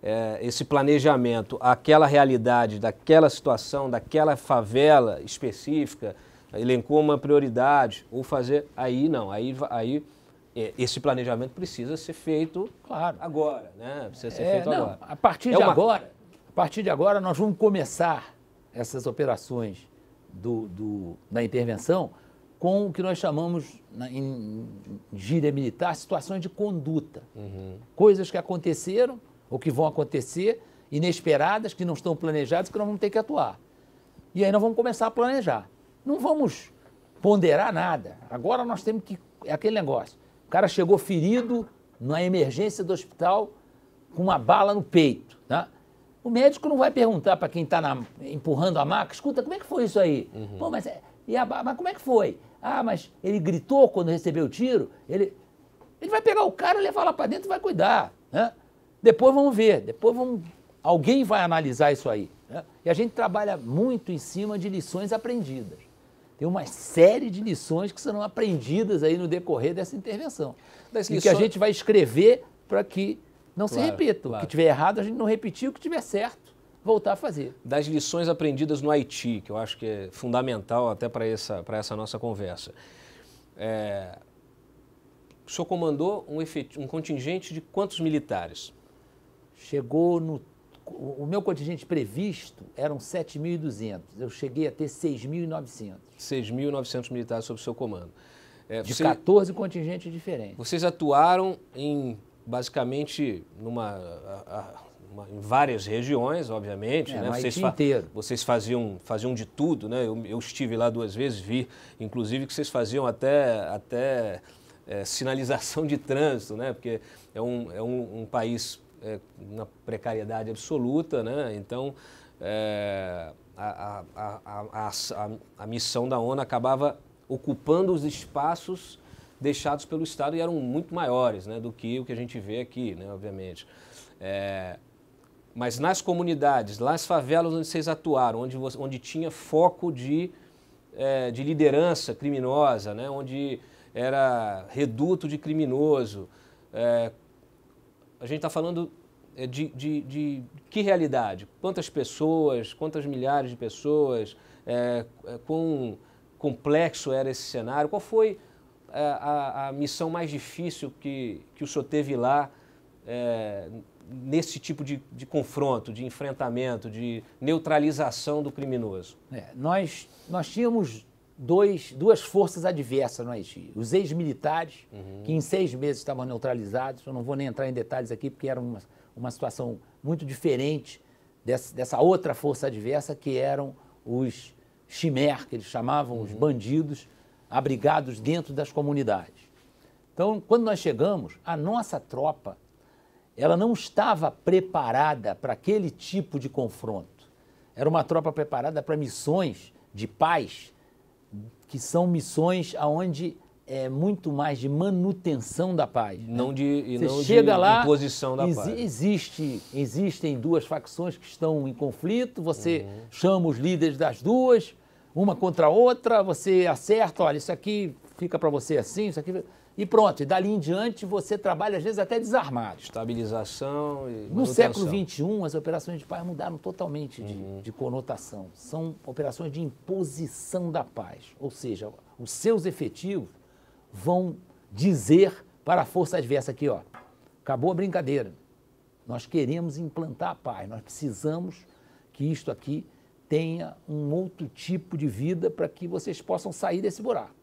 é, esse planejamento àquela realidade, daquela situação, daquela favela específica, elencou uma prioridade, ou fazer. Aí não, aí. aí é, esse planejamento precisa ser feito claro. agora, né? Precisa ser é, feito não, agora. A partir é de uma... agora, a partir de agora, nós vamos começar essas operações do, do da intervenção com o que nós chamamos, na, em gíria militar, situações de conduta. Uhum. Coisas que aconteceram ou que vão acontecer, inesperadas, que não estão planejadas, que nós vamos ter que atuar. E aí nós vamos começar a planejar. Não vamos ponderar nada. Agora nós temos que. É aquele negócio o cara chegou ferido na emergência do hospital com uma bala no peito. Tá? O médico não vai perguntar para quem está empurrando a maca, escuta, como é que foi isso aí? Uhum. Pô, mas, é, e a, mas como é que foi? Ah, mas ele gritou quando recebeu o tiro. Ele, ele vai pegar o cara, levar lá para dentro e vai cuidar. Né? Depois vamos ver, depois vamos, alguém vai analisar isso aí. Né? E a gente trabalha muito em cima de lições aprendidas. Tem uma série de lições que serão aprendidas aí no decorrer dessa intervenção. Das e que a gente vai escrever para que não claro, se repita. Claro. O que tiver errado, a gente não repetir. O que tiver certo, voltar a fazer. Das lições aprendidas no Haiti, que eu acho que é fundamental até para essa, essa nossa conversa. É... O senhor comandou um, efet... um contingente de quantos militares? Chegou no o meu contingente previsto eram 7.200. Eu cheguei a ter 6.900. 6.900 militares sob seu comando. É, de você, 14 contingentes diferentes. Vocês atuaram em, basicamente, numa, a, a, uma, em várias regiões, obviamente. É, né? vocês, fa inteiro. vocês faziam, faziam de tudo, né? Eu, eu, estive lá duas vezes, vi, inclusive, que vocês faziam até, até é, sinalização de trânsito, né? Porque é um, é um, um país é, na precariedade absoluta, né? Então é, a, a, a, a, missão da ONU acabava ocupando os espaços deixados pelo Estado e eram muito maiores, né? Do que o que a gente vê aqui, né? Obviamente. É, mas nas comunidades, lá nas favelas onde vocês atuaram, onde, onde tinha foco de, é, de liderança criminosa, né? onde era reduto de criminoso, é, a gente está falando é, de, de, de, que realidade? Quantas pessoas, quantas milhares de pessoas, é, é quão complexo era esse cenário? Qual foi é, a, a, missão mais difícil que, que o senhor teve lá é, nesse tipo de, de, confronto, de enfrentamento, de neutralização do criminoso? É, nós, nós tínhamos dois, duas forças adversas no Haiti. Os ex-militares, uhum. que em seis meses estavam neutralizados, eu não vou nem entrar em detalhes aqui, porque era uma, uma situação muito diferente dessa, dessa outra força adversa, que eram os chimer, que eles chamavam, uhum. os bandidos abrigados dentro das comunidades. Então, quando nós chegamos, a nossa tropa ela não estava preparada para aquele tipo de confronto. Era uma tropa preparada para missões de paz que são missões aonde é muito mais de manutenção da paz. Né? Não de, Você não chega de lá, imposição da paz. Existe, existem duas facções que estão em conflito, você uhum. chama os líderes das duas, uma contra a outra, você acerta, olha, isso aqui fica para você assim, isso aqui... E pronto, e dali em diante você trabalha, às vezes, até desarmado. Estabilização e. No século XXI, as operações de paz mudaram totalmente de, uhum. de conotação. São operações de imposição da paz. Ou seja, os seus efetivos vão dizer para a força adversa aqui, ó, acabou a brincadeira. Nós queremos implantar a paz, nós precisamos que isto aqui tenha um outro tipo de vida para que vocês possam sair desse buraco.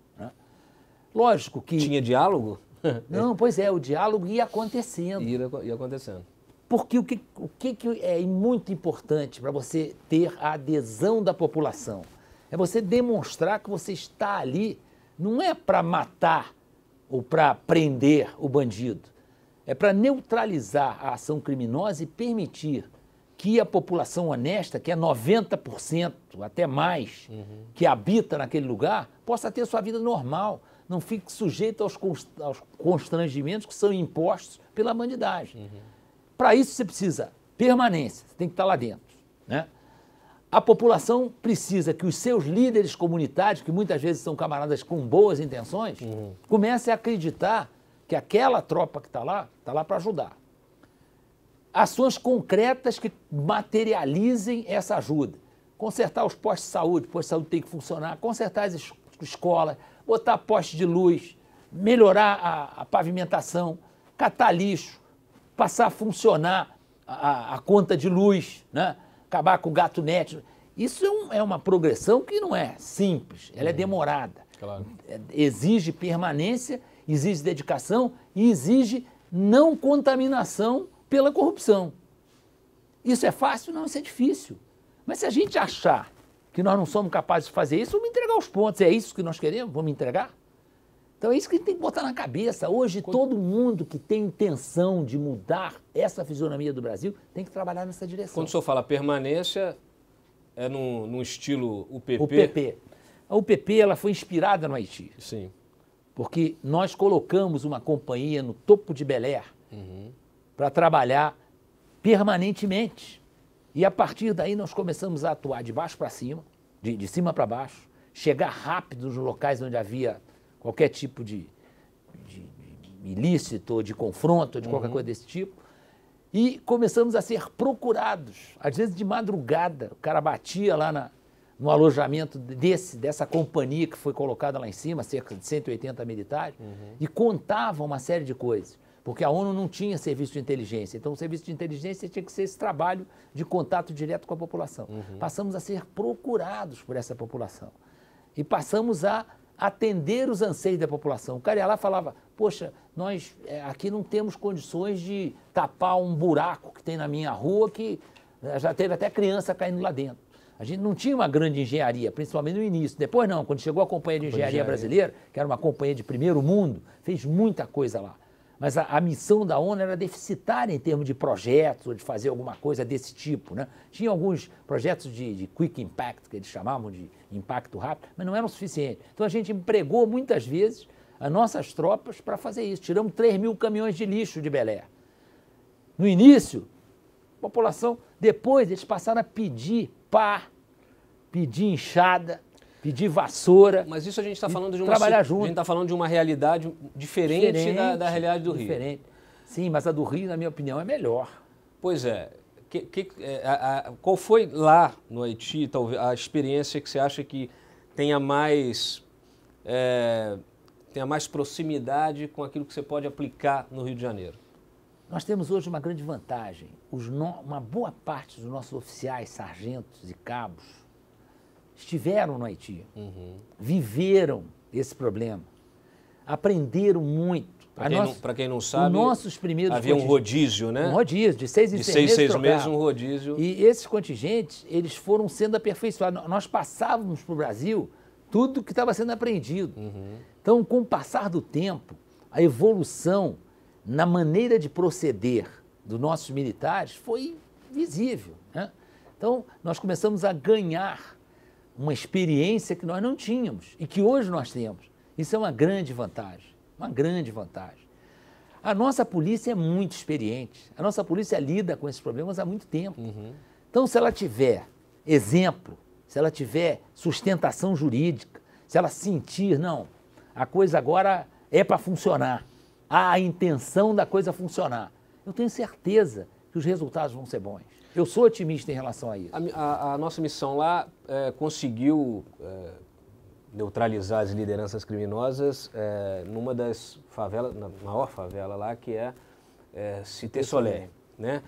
Lógico que. Tinha diálogo? Não, pois é, o diálogo ia acontecendo. Ia, ia acontecendo. Porque o que, o que é muito importante para você ter a adesão da população? É você demonstrar que você está ali, não é para matar ou para prender o bandido, é para neutralizar a ação criminosa e permitir que a população honesta, que é 90%, até mais, uhum. que habita naquele lugar, possa ter sua vida normal não fique sujeito aos, constrangimentos que são impostos pela humanidade. Uhum. Para isso você precisa permanência, você tem que estar tá lá dentro. Né? A população precisa que os seus líderes comunitários, que muitas vezes são camaradas com boas intenções, uhum. comecem a acreditar que aquela tropa que está lá, está lá para ajudar. Ações concretas que materializem essa ajuda. Consertar os postos de saúde, o posto de saúde tem que funcionar, consertar as escolas, botar poste de luz, melhorar a, a pavimentação, catar lixo, passar a funcionar a, a, conta de luz, né? acabar com o gato net. Isso é, um, é uma progressão que não é simples, ela é uhum. demorada. Claro. É, exige permanência, exige dedicação e exige não contaminação pela corrupção. Isso é fácil? Não, isso é difícil. Mas se a gente achar que nós não somos capazes de fazer isso, vamos entregar os pontos. É isso que nós queremos? Vamos entregar? Então é isso que a gente tem que botar na cabeça. Hoje, Quando... todo mundo que tem intenção de mudar essa fisionomia do Brasil tem que trabalhar nessa direção. Quando o senhor fala permanência, é num, num estilo UPP? UPP. A UPP ela foi inspirada no Haiti. Sim. Porque nós colocamos uma companhia no topo de Belém uhum. para trabalhar permanentemente. E a partir daí nós começamos a atuar de baixo para cima, de, de cima para baixo, chegar rápido nos locais onde havia qualquer tipo de, de, de ilícito, de confronto, de uhum. qualquer coisa desse tipo. E começamos a ser procurados, às vezes de madrugada. O cara batia lá na, no alojamento desse, dessa companhia que foi colocada lá em cima, cerca de 180 militares, uhum. e contava uma série de coisas porque a ONU não tinha serviço de inteligência. Então, o serviço de inteligência tinha que ser esse trabalho de contato direto com a população. Uhum. Passamos a ser procurados por essa população e passamos a atender os anseios da população. O cara lá falava: Poxa, nós eh, aqui não temos condições de tapar um buraco que tem na minha rua que eh, já teve até criança caindo lá dentro. A gente não tinha uma grande engenharia, principalmente no início. Depois não, quando chegou a Companhia de Engenharia, engenharia. Brasileira, que era uma companhia de primeiro mundo, fez muita coisa lá mas a, a, missão da ONU era deficitária em termos de projetos ou de fazer alguma coisa desse tipo. Né? Tinha alguns projetos de, de, quick impact, que eles chamavam de impacto rápido, mas não eram suficientes. Então a gente empregou muitas vezes as nossas tropas para fazer isso. Tiramos 3 mil caminhões de lixo de Belém. No início, a população, depois eles passaram a pedir pá, pedir enxada, pedir vassoura. Mas isso a gente está falando de uma trabalhar junto. A gente está falando de uma realidade diferente, diferente da, da, realidade do diferente. Rio. Sim, mas a do Rio, na minha opinião, é melhor. Pois é. Que, que, é, a, a, qual foi lá no Haiti talvez, a experiência que você acha que tenha mais é, tenha mais proximidade com aquilo que você pode aplicar no Rio de Janeiro? Nós temos hoje uma grande vantagem. No, uma boa parte dos nossos oficiais, sargentos e cabos estiveram no Haiti, uhum. viveram esse problema, aprenderam muito. Para quem, nossa, não, quem não sabe, nossos primeiros havia um rodízio, né? Um rodízio, de seis de seis, meses. De seis, seis meses, um rodízio. E esses contingentes, eles foram sendo aperfeiçoados. Nós passávamos para o Brasil tudo que estava sendo aprendido. Uhum. Então, com o passar do tempo, a evolução na maneira de proceder dos nossos militares foi visível. Né? Então, nós começamos a ganhar uma experiência que nós não tínhamos e que hoje nós temos. Isso é uma grande vantagem, uma grande vantagem. A nossa polícia é muito experiente, a nossa polícia lida com esses problemas há muito tempo. Uhum. Então, se ela tiver exemplo, se ela tiver sustentação jurídica, se ela sentir, não, a coisa agora é para funcionar, há a intenção da coisa funcionar, eu tenho certeza que os resultados vão ser bons. Eu sou otimista em relação a isso. A, a, a nossa missão lá é, conseguiu é, neutralizar as lideranças criminosas é, numa das favelas, na maior favela lá, que é, é Cité Solé, né?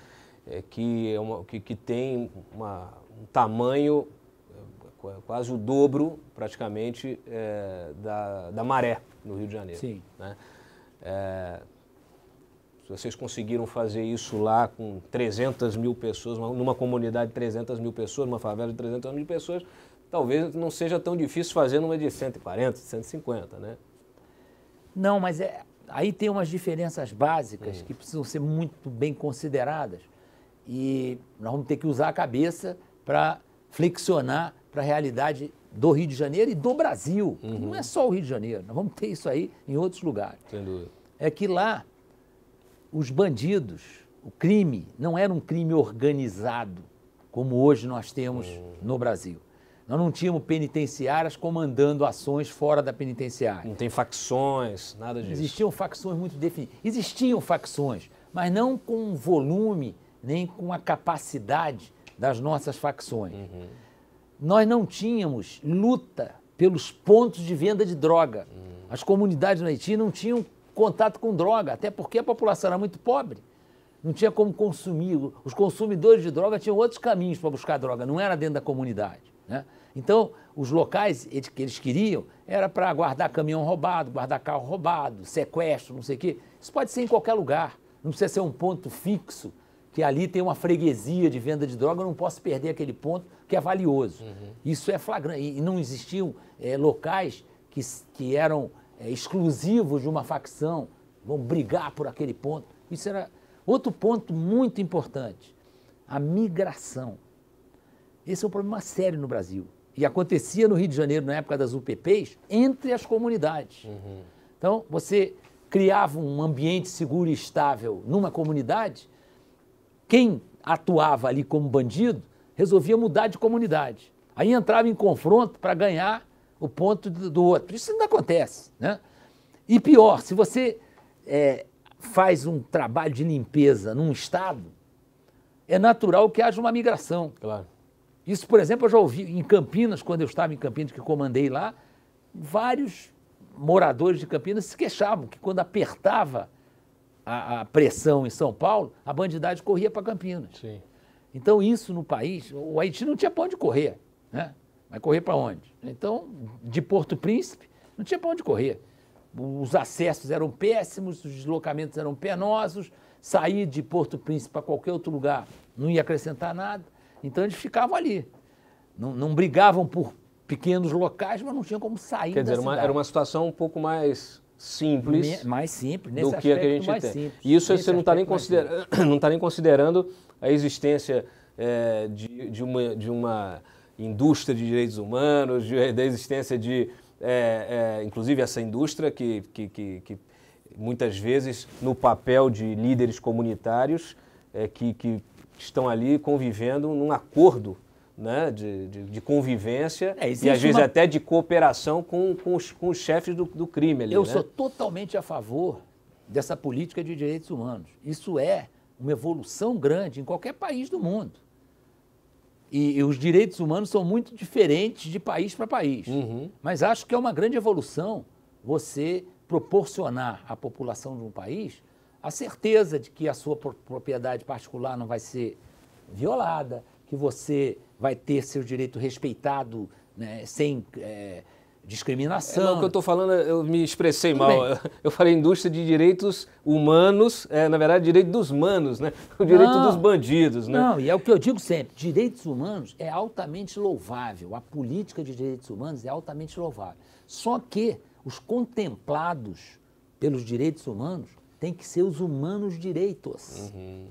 É, que, é uma, que, que tem uma, um tamanho é, quase o dobro, praticamente, é, da, da maré no Rio de Janeiro. Sim. Né? É, vocês conseguiram fazer isso lá com 300 mil pessoas, numa comunidade de 300 mil pessoas, numa favela de 300 mil pessoas. Talvez não seja tão difícil fazer numa de 140, 150, né? Não, mas é, aí tem umas diferenças básicas hum. que precisam ser muito bem consideradas. E nós vamos ter que usar a cabeça para flexionar para a realidade do Rio de Janeiro e do Brasil. Uhum. Não é só o Rio de Janeiro, nós vamos ter isso aí em outros lugares. Sem dúvida. É que lá os bandidos, o crime, não era um crime organizado, como hoje nós temos uhum. no Brasil. Nós não tínhamos penitenciárias comandando ações fora da penitenciária. Não tem facções, nada disso. Existiam facções muito definidas. Existiam facções, mas não com o volume nem com a capacidade das nossas facções. Uhum. Nós não tínhamos luta pelos pontos de venda de droga. Uhum. As comunidades no Haiti não tinham contato com droga, até porque a população era muito pobre. Não tinha como consumir. Os consumidores de droga tinham outros caminhos para buscar droga, não era dentro da comunidade. Né? Então, os locais que eles queriam era para guardar caminhão roubado, guardar carro roubado, sequestro, não sei o quê. Isso pode ser em qualquer lugar, não precisa ser um ponto fixo, que ali tem uma freguesia de venda de droga, eu não posso perder aquele ponto que é valioso. Uhum. Isso é flagrante. E não existiam é, locais que, que eram é, exclusivos de uma facção, vão brigar por aquele ponto. Isso era outro ponto muito importante: a migração. Esse é um problema sério no Brasil. E acontecia no Rio de Janeiro, na época das UPPs, entre as comunidades. Uhum. Então, você criava um ambiente seguro e estável numa comunidade, quem atuava ali como bandido resolvia mudar de comunidade. Aí entrava em confronto para ganhar o ponto do outro. Isso ainda acontece. Né? E pior, se você é, faz um trabalho de limpeza num estado, é natural que haja uma migração. Claro. Isso, por exemplo, eu já ouvi em Campinas, quando eu estava em Campinas, que comandei lá, vários moradores de Campinas se queixavam que quando apertava a, a pressão em São Paulo, a bandidagem corria para Campinas. Sim. Então, isso no país, o Haiti não tinha pão de correr. Né? Vai correr para onde? Então, de Porto Príncipe, não tinha para onde correr. Os acessos eram péssimos, os deslocamentos eram penosos, sair de Porto Príncipe para qualquer outro lugar não ia acrescentar nada. Então, eles ficavam ali. Não, não brigavam por pequenos locais, mas não tinha como sair Quer dizer, era uma situação um pouco mais simples. Mais simples, nesse do que a que a gente tem. Simples, Isso você não está nem, considera tá nem considerando a existência é, de, de uma. De uma indústria de direitos humanos, de, da existência de, é, é, inclusive, essa indústria que, que, que, que, muitas vezes, no papel de líderes comunitários é, que, que estão ali convivendo num acordo né, de, de, de, convivência é, e às vezes uma... até de cooperação com, com, os, com os chefes do, do crime ali. Eu né? sou totalmente a favor dessa política de direitos humanos. Isso é uma evolução grande em qualquer país do mundo. E, e, os direitos humanos são muito diferentes de país para país. Uhum. Mas acho que é uma grande evolução você proporcionar à população de um país a certeza de que a sua propriedade particular não vai ser violada, que você vai ter seu direito respeitado né, sem é, discriminação. É, não, o que eu estou falando, eu me expressei Tudo mal. Eu, eu falei indústria de direitos humanos, é, na verdade, direito dos humanos, né? O direito não, dos bandidos, né? Não, e é o que eu digo sempre: direitos humanos é altamente louvável. A política de direitos humanos é altamente louvável. Só que os contemplados pelos direitos humanos têm que ser os humanos direitos. Uhum.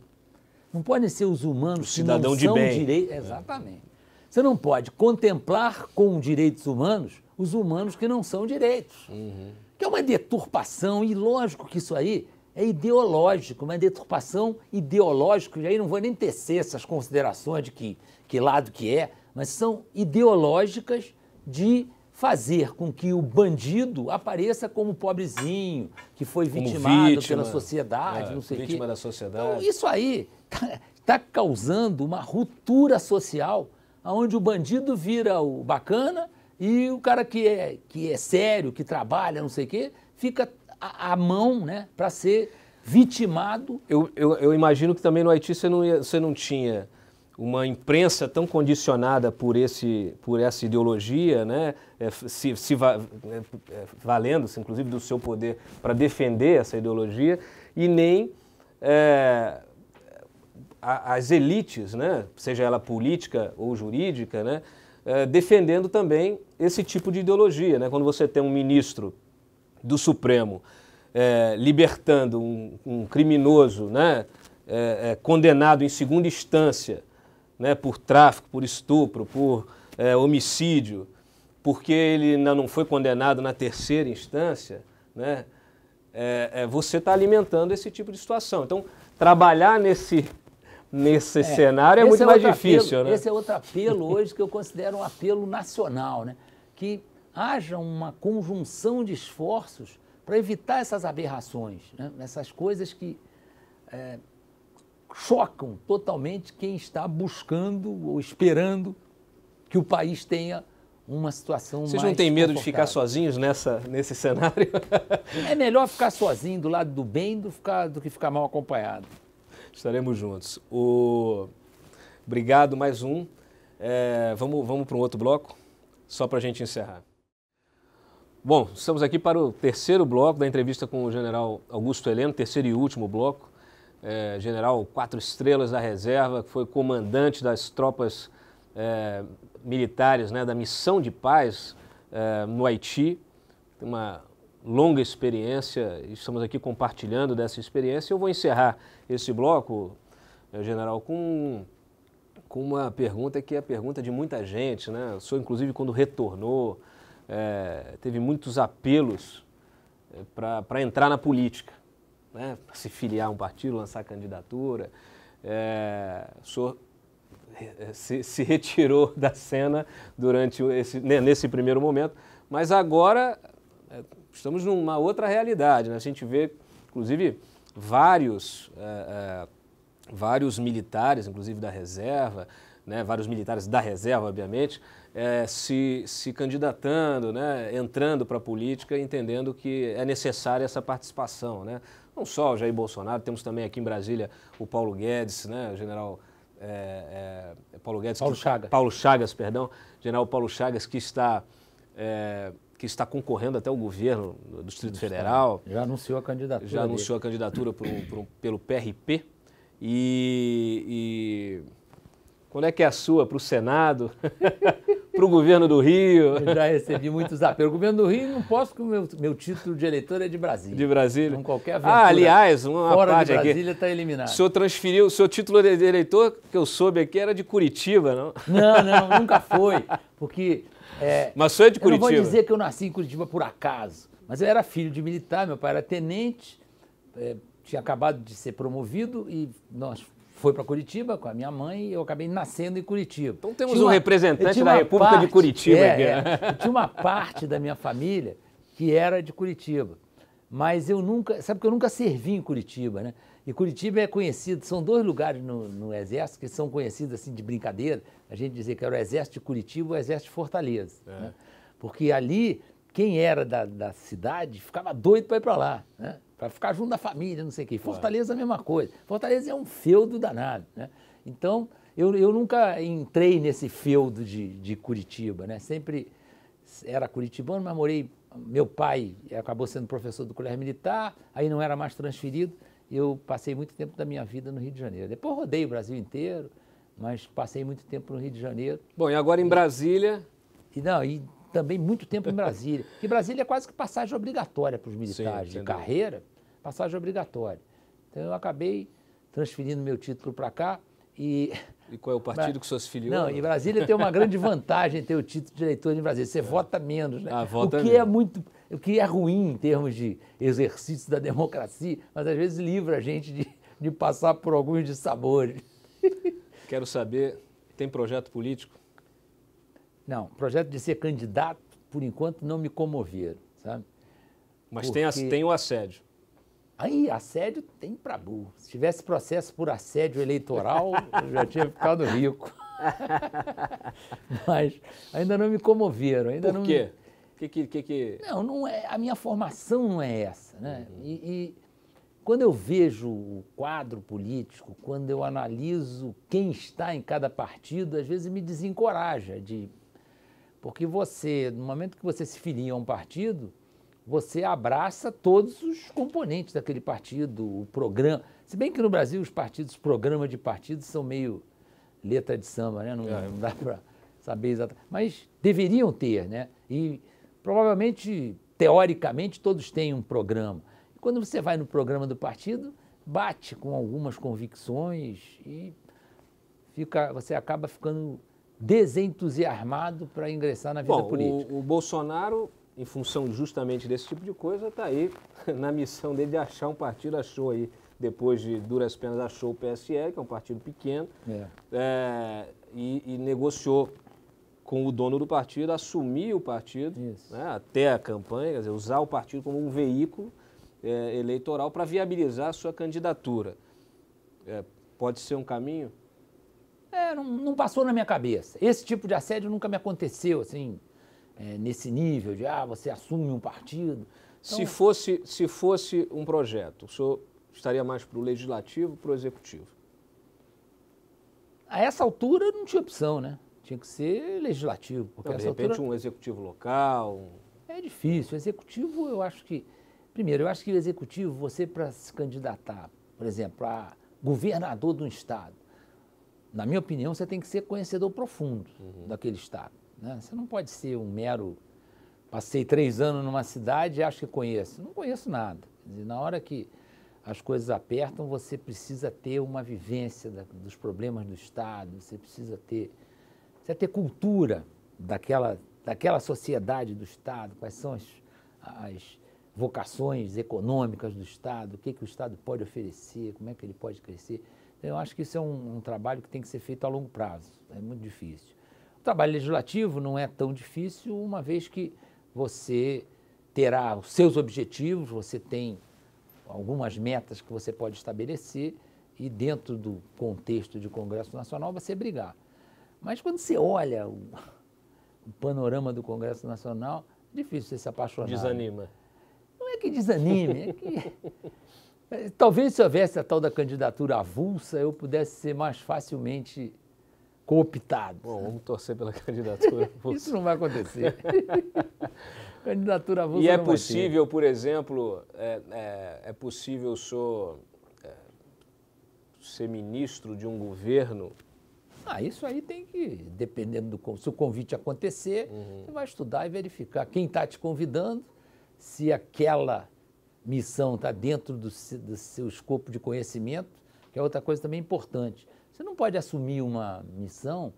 Não podem ser os humanos o cidadão que não de são bem. direitos. Exatamente. É. Você não pode contemplar com direitos humanos os humanos que não são direitos. Uhum. Que é uma deturpação, e lógico que isso aí é ideológico, uma deturpação ideológica, e aí não vou nem tecer essas considerações de que, que lado que é, mas são ideológicas de fazer com que o bandido apareça como pobrezinho, que foi vitimado vítima, pela sociedade, é, não sei o quê. Vítima da sociedade. Então, isso aí está tá causando uma ruptura social onde o bandido vira o bacana e o cara que é, que é sério, que trabalha, não sei o quê, fica à mão né, para ser vitimado. Eu, eu, eu, imagino que também no Haiti você não, ia, você não tinha uma imprensa tão condicionada por, esse, por essa ideologia, né? É, se, se va, é, é, valendo-se, inclusive, do seu poder para defender essa ideologia, e nem é, a, as elites, né, seja ela política ou jurídica, né, eh, defendendo também esse tipo de ideologia. Né? Quando você tem um ministro do Supremo eh, libertando um, um, criminoso né, eh, condenado em segunda instância né, por tráfico, por estupro, por homicídio, porque ele não foi condenado na terceira instância, né, você está alimentando esse tipo de situação. Então, trabalhar nesse nesse é, cenário é muito é mais difícil, apelo, né? Esse é outro apelo hoje que eu considero um apelo nacional, né? Que haja uma conjunção de esforços para evitar essas aberrações, né? essas coisas que é, chocam totalmente quem está buscando ou esperando que o país tenha uma situação Vocês não têm medo de ficar sozinhos nessa, nesse cenário? é melhor ficar sozinho do lado do bem do, ficar, do que ficar mal acompanhado. Estaremos juntos. O... Obrigado, mais um. É, vamos vamos para um outro bloco, só para a gente encerrar. Bom, estamos aqui para o terceiro bloco da entrevista com o general Augusto Heleno, terceiro e último bloco. É, general Quatro Estrelas da Reserva, que foi comandante das tropas é, militares né, da missão de paz é, no Haiti. Tem uma longa experiência, e estamos aqui compartilhando dessa experiência. Eu vou encerrar esse bloco, eh, general, com, com uma pergunta que é a pergunta de muita gente. Né? O senhor, inclusive, quando retornou, é, teve muitos apelos eh, para entrar na política, né? para se filiar a um partido, lançar candidatura. É, o senhor se, se, retirou da cena durante esse, nesse primeiro momento, mas agora estamos numa outra realidade. Né? A gente vê, inclusive, vários, uh, uh, vários militares, inclusive da reserva, né, vários militares da reserva, obviamente, é, se, se candidatando, né, entrando para a política, entendendo que é necessária essa participação. Né? Não só o Jair Bolsonaro, temos também aqui em Brasília o Paulo Guedes, né, o general é, é, Paulo Guedes. Paulo que, Chagas. Paulo Chagas, perdão. General Paulo Chagas, que está é, que está concorrendo até o governo do Distrito Federal. Já anunciou a candidatura. Já anunciou a candidatura pelo PRP. E, e, quando é que é a sua? Para o Senado? Para o governo do Rio? Eu já recebi muitos apelos. O governo do Rio não posso, porque o meu, meu título de eleitor é de Brasília. De Brasília. Com então, qualquer ah, aventura ah, aliás, uma fora parte de Brasília está eliminado. O senhor transferiu, o seu título de eleitor, que eu soube aqui, era de Curitiba, não? Não, não, nunca foi. Porque é, mas sou é de Curitiba. Eu não vou dizer que eu nasci em Curitiba por acaso, mas eu era filho de militar, meu pai era tenente, é, tinha acabado de ser promovido e nós foi para Curitiba com a minha mãe e eu acabei nascendo em Curitiba. Então temos um representante da República parte, de Curitiba. É, né? é, tinha uma parte da minha família que era de Curitiba, mas eu nunca, sabe que eu nunca servi em Curitiba, né? E Curitiba é conhecido, são dois lugares no, no Exército que são conhecidos assim de brincadeira, a gente dizer que era o exército de Curitiba o exército de Fortaleza. É. Né? Porque ali, quem era da, da cidade ficava doido para ir para lá, né? para ficar junto da família, não sei o quê. Fortaleza é a mesma coisa. Fortaleza é um feudo danado. Né? Então, eu, eu nunca entrei nesse feudo de, de Curitiba. Né? Sempre era curitibano, mas morei. Meu pai acabou sendo professor do Colégio Militar, aí não era mais transferido. Eu passei muito tempo da minha vida no Rio de Janeiro. Depois rodei o Brasil inteiro mas passei muito tempo no Rio de Janeiro. Bom, e agora em Brasília? E, não, e também muito tempo em Brasília. Porque Brasília é quase que passagem obrigatória para os militares. Sim, de carreira, passagem obrigatória. Então eu acabei transferindo meu título para cá e... E qual é o partido que o senhor se filiou? Não, em Brasília tem uma grande vantagem ter o título de eleitor em Brasília. Você é. vota menos, né? Ah, vota o que é menos. é muito, o que é ruim em termos de exercício da democracia, mas às vezes livra a gente de, de passar por alguns dissabores. Quero saber, tem projeto político? Não, projeto de ser candidato, por enquanto, não me comoveram, sabe? Mas Porque... tem, tem o assédio. Aí, assédio tem para burro. Se tivesse processo por assédio eleitoral, eu já tinha ficado rico. Mas ainda não me comoveram. Ainda por quê? Não me... Que, que, que, que... Não, não é, a minha formação não é essa. Né? Uhum. E, e quando eu vejo o quadro político, quando eu analiso quem está em cada partido, às vezes me desencoraja de porque você, no momento que você se filia a um partido, você abraça todos os componentes daquele partido, o programa. Se bem que no Brasil os partidos, programa de partidos são meio letra de samba, né? Não, é. não dá para saber exatamente. Mas deveriam ter, né? E provavelmente, teoricamente, todos têm um programa. Quando você vai no programa do partido, bate com algumas convicções e fica, você acaba ficando desentusiasmado para ingressar na vida Bom, política. O, o Bolsonaro, em função justamente desse tipo de coisa, está aí na missão dele de achar um partido, achou aí, depois de duras penas, achou o PSL, que é um partido pequeno, é. É, e, e, negociou com o dono do partido, assumir o partido, né, até a campanha, quer dizer, usar o partido como um veículo é, eleitoral para viabilizar a sua candidatura. É, pode ser um caminho? É, não, não, passou na minha cabeça. Esse tipo de assédio nunca me aconteceu, assim, é, nesse nível de, ah, você assume um partido. Então... Se, fosse, se fosse um projeto, o senhor estaria mais para o legislativo para o executivo? A essa altura não tinha opção, né? Tinha que ser legislativo. Porque não, de repente altura... um executivo local. Um... É difícil. O executivo, eu acho que Primeiro, eu acho que o executivo, você para se candidatar, por exemplo, a governador de um estado, na minha opinião, você tem que ser conhecedor profundo uhum. daquele estado. Né? Você não pode ser um mero. Passei três anos numa cidade e acho que conheço. Não conheço nada. Dizer, na hora que as coisas apertam, você precisa ter uma vivência da, dos problemas do estado, você precisa ter, você ter cultura daquela, daquela sociedade do estado, quais são as, as vocações econômicas do Estado, o que, que o Estado pode oferecer, como é que ele pode crescer. Então, eu acho que isso é um, um trabalho que tem que ser feito a longo prazo, é muito difícil. O trabalho legislativo não é tão difícil, uma vez que você terá os seus objetivos, você tem algumas metas que você pode estabelecer e dentro do contexto de Congresso Nacional você brigar. Mas quando você olha o, o panorama do Congresso Nacional, é difícil você se apaixonar. Né? Desanima é que desanime, é que... Talvez se houvesse a tal da candidatura avulsa, eu pudesse ser mais facilmente cooptado. Bom, vamos torcer pela candidatura avulsa. Isso não vai acontecer. candidatura avulsa E é possível, por exemplo, é, é, é possível o senhor é, ser ministro de um governo ah, isso aí tem que, dependendo do se o convite acontecer, uhum. você vai estudar e verificar quem está te convidando se aquela missão está dentro do, do seu escopo de conhecimento, que é outra coisa também importante. Você não pode assumir uma missão,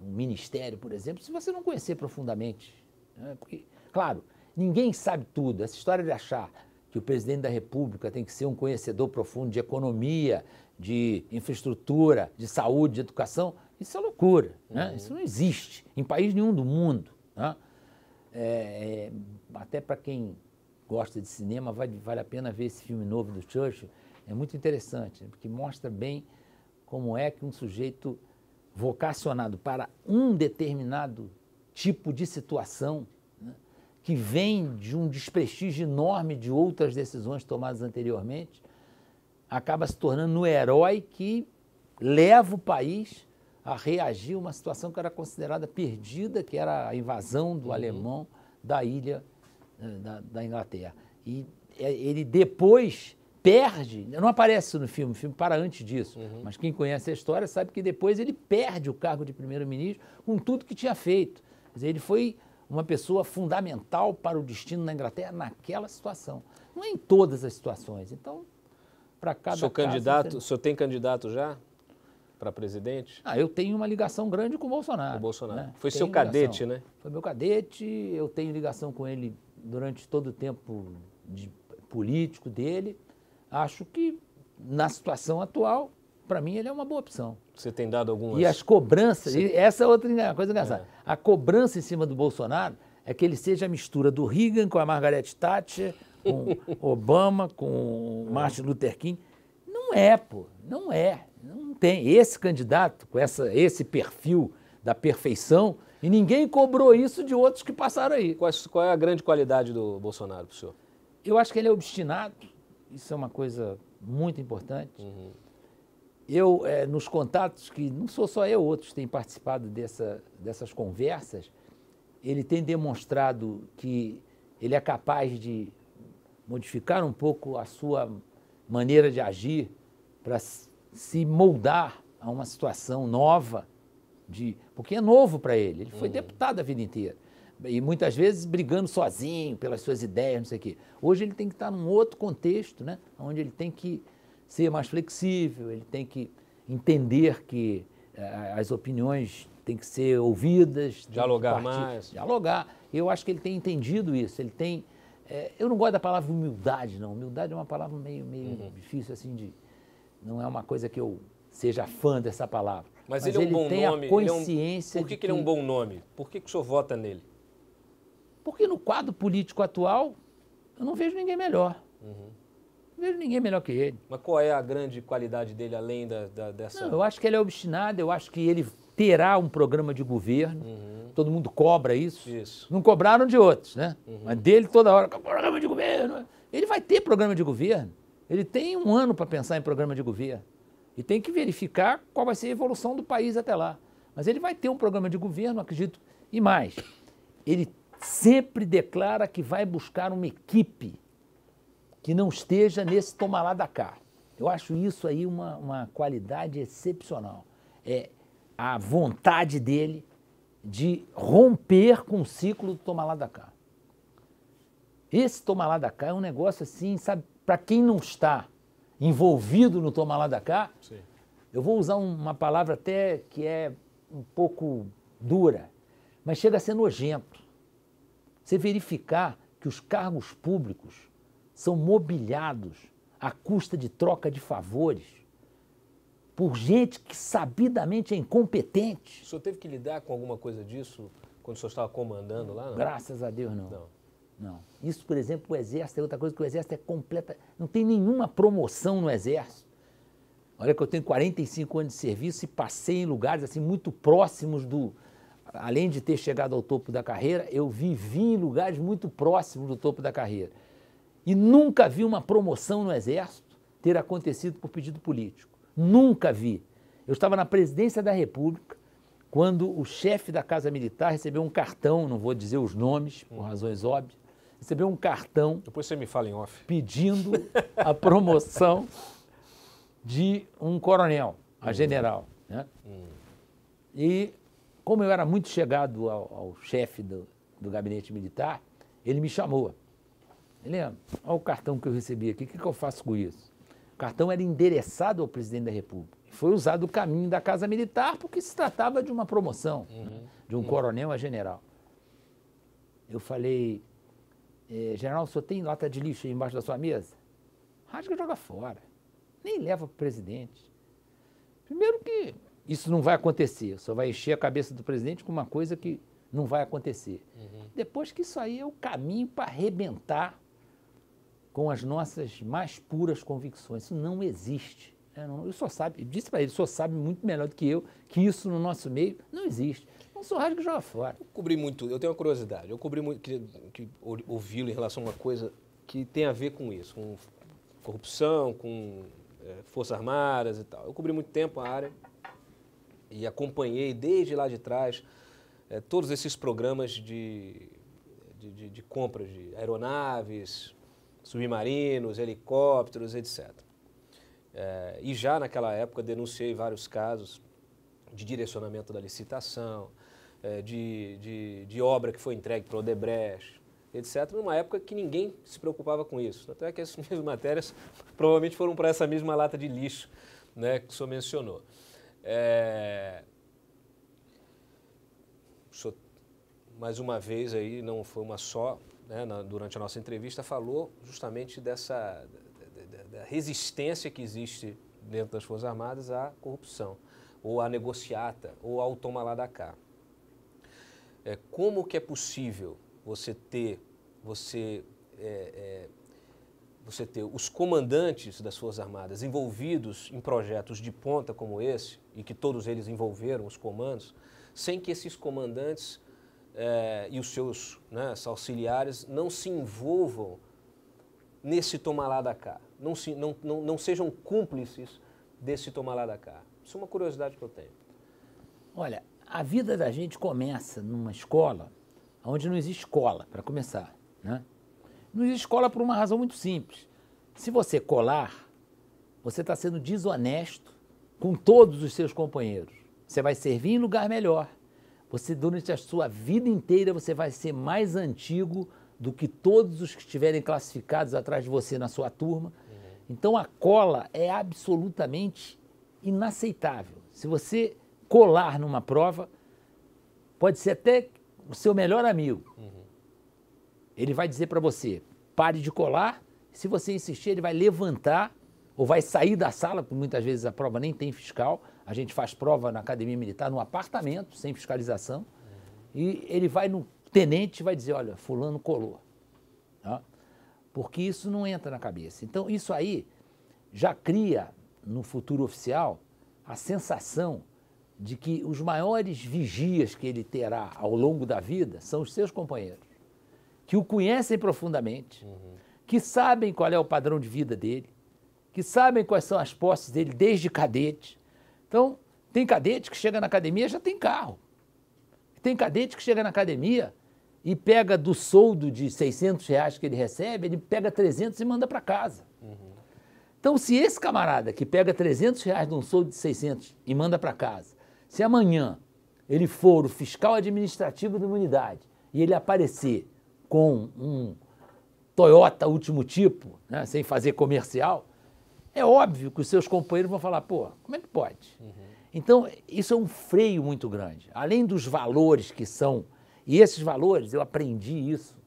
um ministério, por exemplo, se você não conhecer profundamente. Né? Porque, claro, ninguém sabe tudo. Essa história de achar que o presidente da República tem que ser um conhecedor profundo de economia, de infraestrutura, de saúde, de educação, isso é loucura. Né? Uhum. Isso não existe em país nenhum do mundo. Né? é, é, até para quem gosta de cinema, vai, vale a pena ver esse filme novo do Churchill. É muito interessante, né, porque mostra bem como é que um sujeito vocacionado para um determinado tipo de situação, né, que vem de um desprestígio enorme de outras decisões tomadas anteriormente, acaba se tornando o um herói que leva o país a reagir a uma situação que era considerada perdida, que era a invasão do uhum. alemão da ilha eh, da, da, Inglaterra. E eh, ele depois perde, não aparece no filme, o filme para antes disso, uhum. mas quem conhece a história sabe que depois ele perde o cargo de primeiro-ministro com tudo que tinha feito. Dizer, ele foi uma pessoa fundamental para o destino da Inglaterra naquela situação. Não é em todas as situações. Então, para cada seu caso, candidato, você... o senhor tem candidato já? para presidente? Ah, eu tenho uma ligação grande com o Bolsonaro. O Bolsonaro. Né? Foi tenho seu cadete, né? Foi meu cadete, eu tenho ligação com ele durante todo o tempo de político dele. Acho que, na situação atual, para mim ele é uma boa opção. Você tem dado algumas... E as cobranças, Você... e essa é outra coisa engraçada. É. A cobrança em cima do Bolsonaro é que ele seja a mistura do Reagan com a Margaret Thatcher, com Obama, com Martin Luther King. Não é, pô, não é tem esse candidato com essa, esse perfil da perfeição e ninguém cobrou isso de outros que passaram aí. Qual, qual é a grande qualidade do Bolsonaro para o senhor? Eu acho que ele é obstinado, isso é uma coisa muito importante. Uhum. Eu, é, nos contatos que, não sou só eu, outros têm participado dessa, dessas conversas, ele tem demonstrado que ele é capaz de modificar um pouco a sua maneira de agir para se moldar a uma situação nova, de porque é novo para ele. Ele foi uhum. deputado a vida inteira. E muitas vezes brigando sozinho pelas suas ideias, não sei o quê. Hoje ele tem que estar num outro contexto, né? onde ele tem que ser mais flexível, ele tem que entender que eh, as opiniões têm que ser ouvidas. Dialogar mais. Dialogar. Eu acho que ele tem entendido isso. Ele tem. Eh, eu não gosto da palavra humildade, não. Humildade é uma palavra meio, meio uhum. difícil assim de não é uma coisa que eu seja fã dessa palavra. Mas, mas ele é um bom tem nome. A consciência ele é um... Por que, que, que ele é um bom nome? Por que, que o senhor vota nele? Porque no quadro político atual, eu não vejo ninguém melhor. Uhum. Não vejo ninguém melhor que ele. Mas qual é a grande qualidade dele além da, da dessa. Não, eu acho que ele é obstinado, eu acho que ele terá um programa de governo. Uhum. Todo mundo cobra isso. isso. Não cobraram de outros, né? Uhum. Mas dele toda hora, programa de governo. Ele vai ter programa de governo. Ele tem um ano para pensar em programa de governo e tem que verificar qual vai ser a evolução do país até lá. Mas ele vai ter um programa de governo, acredito, e mais. Ele sempre declara que vai buscar uma equipe que não esteja nesse tomar lá da cá. Eu acho isso aí uma, uma qualidade excepcional. É a vontade dele de romper com o ciclo do tomar lá da cá. Esse tomar lá da cá é um negócio assim, sabe, para quem não está envolvido no tomar lá da cá, Sim. eu vou usar uma palavra até que é um pouco dura, mas chega a ser nojento. Você verificar que os cargos públicos são mobiliados à custa de troca de favores por gente que sabidamente é incompetente. O senhor teve que lidar com alguma coisa disso quando o senhor estava comandando lá? Não? Graças a Deus, não. não. Não. Isso, por exemplo, o Exército é outra coisa que o Exército é completa. Não tem nenhuma promoção no Exército. Olha que eu tenho 45 anos de serviço e passei em lugares assim muito próximos do. Além de ter chegado ao topo da carreira, eu vivi em lugares muito próximos do topo da carreira. E nunca vi uma promoção no Exército ter acontecido por pedido político. Nunca vi. Eu estava na presidência da República quando o chefe da Casa Militar recebeu um cartão, não vou dizer os nomes, por razões óbvias, recebeu um cartão. Depois você me fala em off. Pedindo a promoção de um coronel a uhum. general. Né? Hum. E como eu era muito chegado ao, ao chefe do, do, gabinete militar, ele me chamou. Ele, olha o cartão que eu recebi aqui, o que, que eu faço com isso? O cartão era endereçado ao presidente da República. Foi usado o caminho da Casa Militar porque se tratava de uma promoção, uhum. né? de um uhum. coronel a general. Eu falei, eh, general, só tem nota de lixo aí embaixo da sua mesa? Rasga e joga fora. Nem leva para o presidente. Primeiro que isso não vai acontecer, só vai encher a cabeça do presidente com uma coisa que não vai acontecer. Uhum. Depois que isso aí é o caminho para arrebentar com as nossas mais puras convicções. Isso não existe. É, eu só sabe, disse para ele, só sabe muito melhor do que eu que isso no nosso meio não existe um churrasco que joga fora. Eu cobri muito, eu tenho uma curiosidade, eu cobri muito, que, que ouvi-lo em relação a uma coisa que tem a ver com isso, com corrupção, com é, forças armadas e tal. Eu cobri muito tempo a área e acompanhei desde lá de trás é, todos esses programas de, de, de, de compras de aeronaves, submarinos, helicópteros, etc. É, e já naquela época denunciei vários casos de direcionamento da licitação, eh, de, de, de, obra que foi entregue para o Odebrecht, etc., numa época que ninguém se preocupava com isso. Até que essas mesmas matérias provavelmente foram para essa mesma lata de lixo né, que o senhor mencionou. É... Eh, o senhor, mais uma vez, aí, não foi uma só, né, na, durante a nossa entrevista, falou justamente dessa da, da resistência que existe dentro das Forças Armadas à corrupção, ou à negociata, ou ao toma lá da cá é, como que é possível você ter, você, é, é, você ter os comandantes das Forças Armadas envolvidos em projetos de ponta como esse, e que todos eles envolveram os comandos, sem que esses comandantes é, e os seus né, auxiliares não se envolvam nesse tomar lá da cá, não, se, não, não, não sejam cúmplices desse tomar lá da cá. Isso é uma curiosidade que eu tenho. Olha, a vida da gente começa numa escola onde não existe escola, para começar. Né? Não existe escola por uma razão muito simples. Se você colar, você está sendo desonesto com todos os seus companheiros. Você vai servir em lugar melhor. Você, durante a sua vida inteira, você vai ser mais antigo do que todos os que estiverem classificados atrás de você na sua turma. Uhum. Então a cola é absolutamente inaceitável. Se você colar numa prova, pode ser até o seu melhor amigo. Uhum. Ele vai dizer para você: pare de colar. Se você insistir, ele vai levantar ou vai sair da sala, porque muitas vezes a prova nem tem fiscal. A gente faz prova na academia militar, num apartamento, sem fiscalização. Uhum. E ele vai no tenente e vai dizer: olha, Fulano colou. Tá? Porque isso não entra na cabeça. Então, isso aí já cria no futuro oficial a sensação de que os maiores vigias que ele terá ao longo da vida são os seus companheiros, que o conhecem profundamente, uhum. que sabem qual é o padrão de vida dele, que sabem quais são as posses dele desde cadete. Então, tem cadete que chega na academia já tem carro. Tem cadete que chega na academia e pega do soldo de 600 reais que ele recebe, ele pega 300 e manda para casa. Uhum. Então, se esse camarada que pega 300 reais de um soldo de 600 e manda para casa, se amanhã ele for o fiscal administrativo da imunidade e ele aparecer com um Toyota último tipo, né, sem fazer comercial, é óbvio que os seus companheiros vão falar, pô, como é que pode? Uhum. Então, isso é um freio muito grande. Além dos valores que são, e esses valores, eu aprendi isso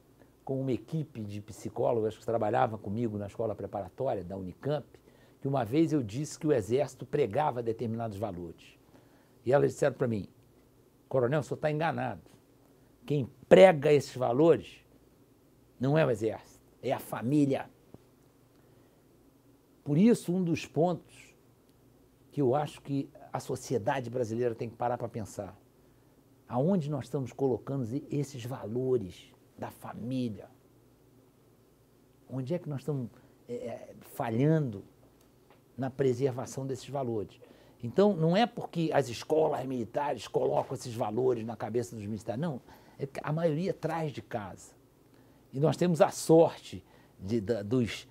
com uma equipe de psicólogos que trabalhava comigo na escola preparatória da Unicamp, que uma vez eu disse que o Exército pregava determinados valores. E elas disseram para mim, coronel, o senhor está enganado. Quem prega esses valores não é o exército, é a família. Por isso, um dos pontos que eu acho que a sociedade brasileira tem que parar para pensar. Aonde nós estamos colocando esses valores da família? Onde é que nós estamos é, falhando na preservação desses valores? Então, não é porque as escolas militares colocam esses valores na cabeça dos militares, não. é A maioria traz de casa. E nós temos a sorte de, dos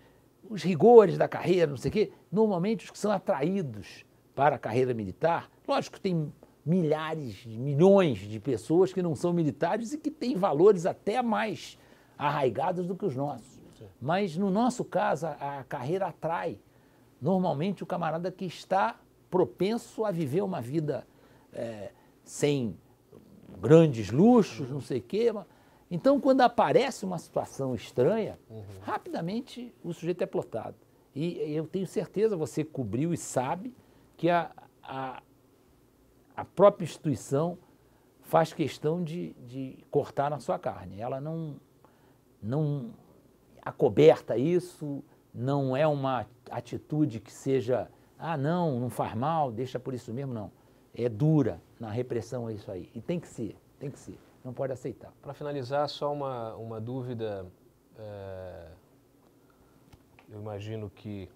os rigores da carreira, não sei o quê, normalmente os que são atraídos para a carreira militar, lógico, que tem milhares, milhões de pessoas que não são militares e que têm valores até mais arraigados do que os nossos. Mas no nosso caso, a, a carreira atrai normalmente o camarada que está propenso a viver uma vida é, sem grandes luxos, não sei o quê. Então, quando aparece uma situação estranha, uhum. rapidamente o sujeito é plotado. E eu tenho certeza, você cobriu e sabe, que a, a, a própria instituição faz questão de, de cortar na sua carne. Ela não, não acoberta isso, não é uma atitude que seja ah, não, não faz mal, deixa por isso mesmo, não. É dura na repressão a é isso aí. E tem que ser, tem que ser. Não pode aceitar. Para finalizar, só uma, uma dúvida. É, eu imagino que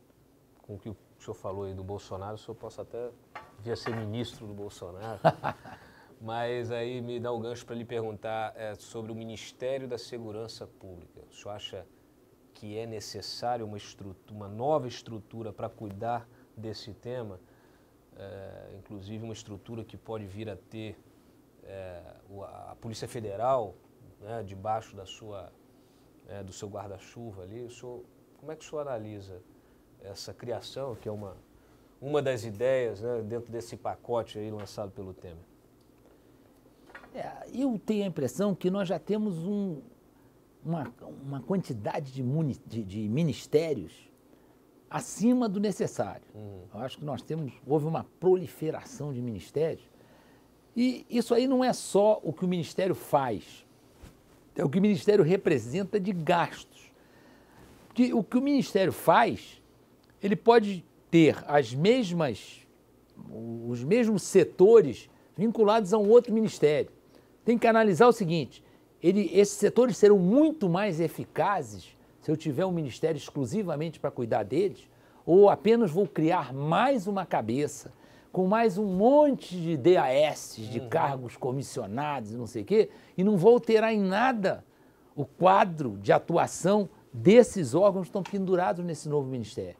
com o que o senhor falou aí do Bolsonaro, o senhor possa até vir a ser ministro do Bolsonaro. Mas aí me dá o um gancho para lhe perguntar é, sobre o Ministério da Segurança Pública. O senhor acha que é necessário uma, estrutura, uma nova estrutura para cuidar desse tema, é, inclusive uma estrutura que pode vir a ter é, a Polícia Federal né, debaixo da sua, é, do seu guarda-chuva ali. Senhor, como é que o senhor analisa essa criação, que é uma, uma das ideias né, dentro desse pacote aí lançado pelo Temer? É, eu tenho a impressão que nós já temos um, uma, uma quantidade de, muni, de, de ministérios acima do necessário. Uhum. Eu acho que nós temos, houve uma proliferação de ministérios. E isso aí não é só o que o ministério faz, é o que o ministério representa de gastos. Porque o que o ministério faz, ele pode ter as mesmas, os mesmos setores vinculados a um outro ministério. Tem que analisar o seguinte: ele, esses setores serão muito mais eficazes se eu tiver um ministério exclusivamente para cuidar deles, ou apenas vou criar mais uma cabeça com mais um monte de DAS, de uhum. cargos comissionados, não sei o quê, e não vou alterar em nada o quadro de atuação desses órgãos que estão pendurados nesse novo ministério.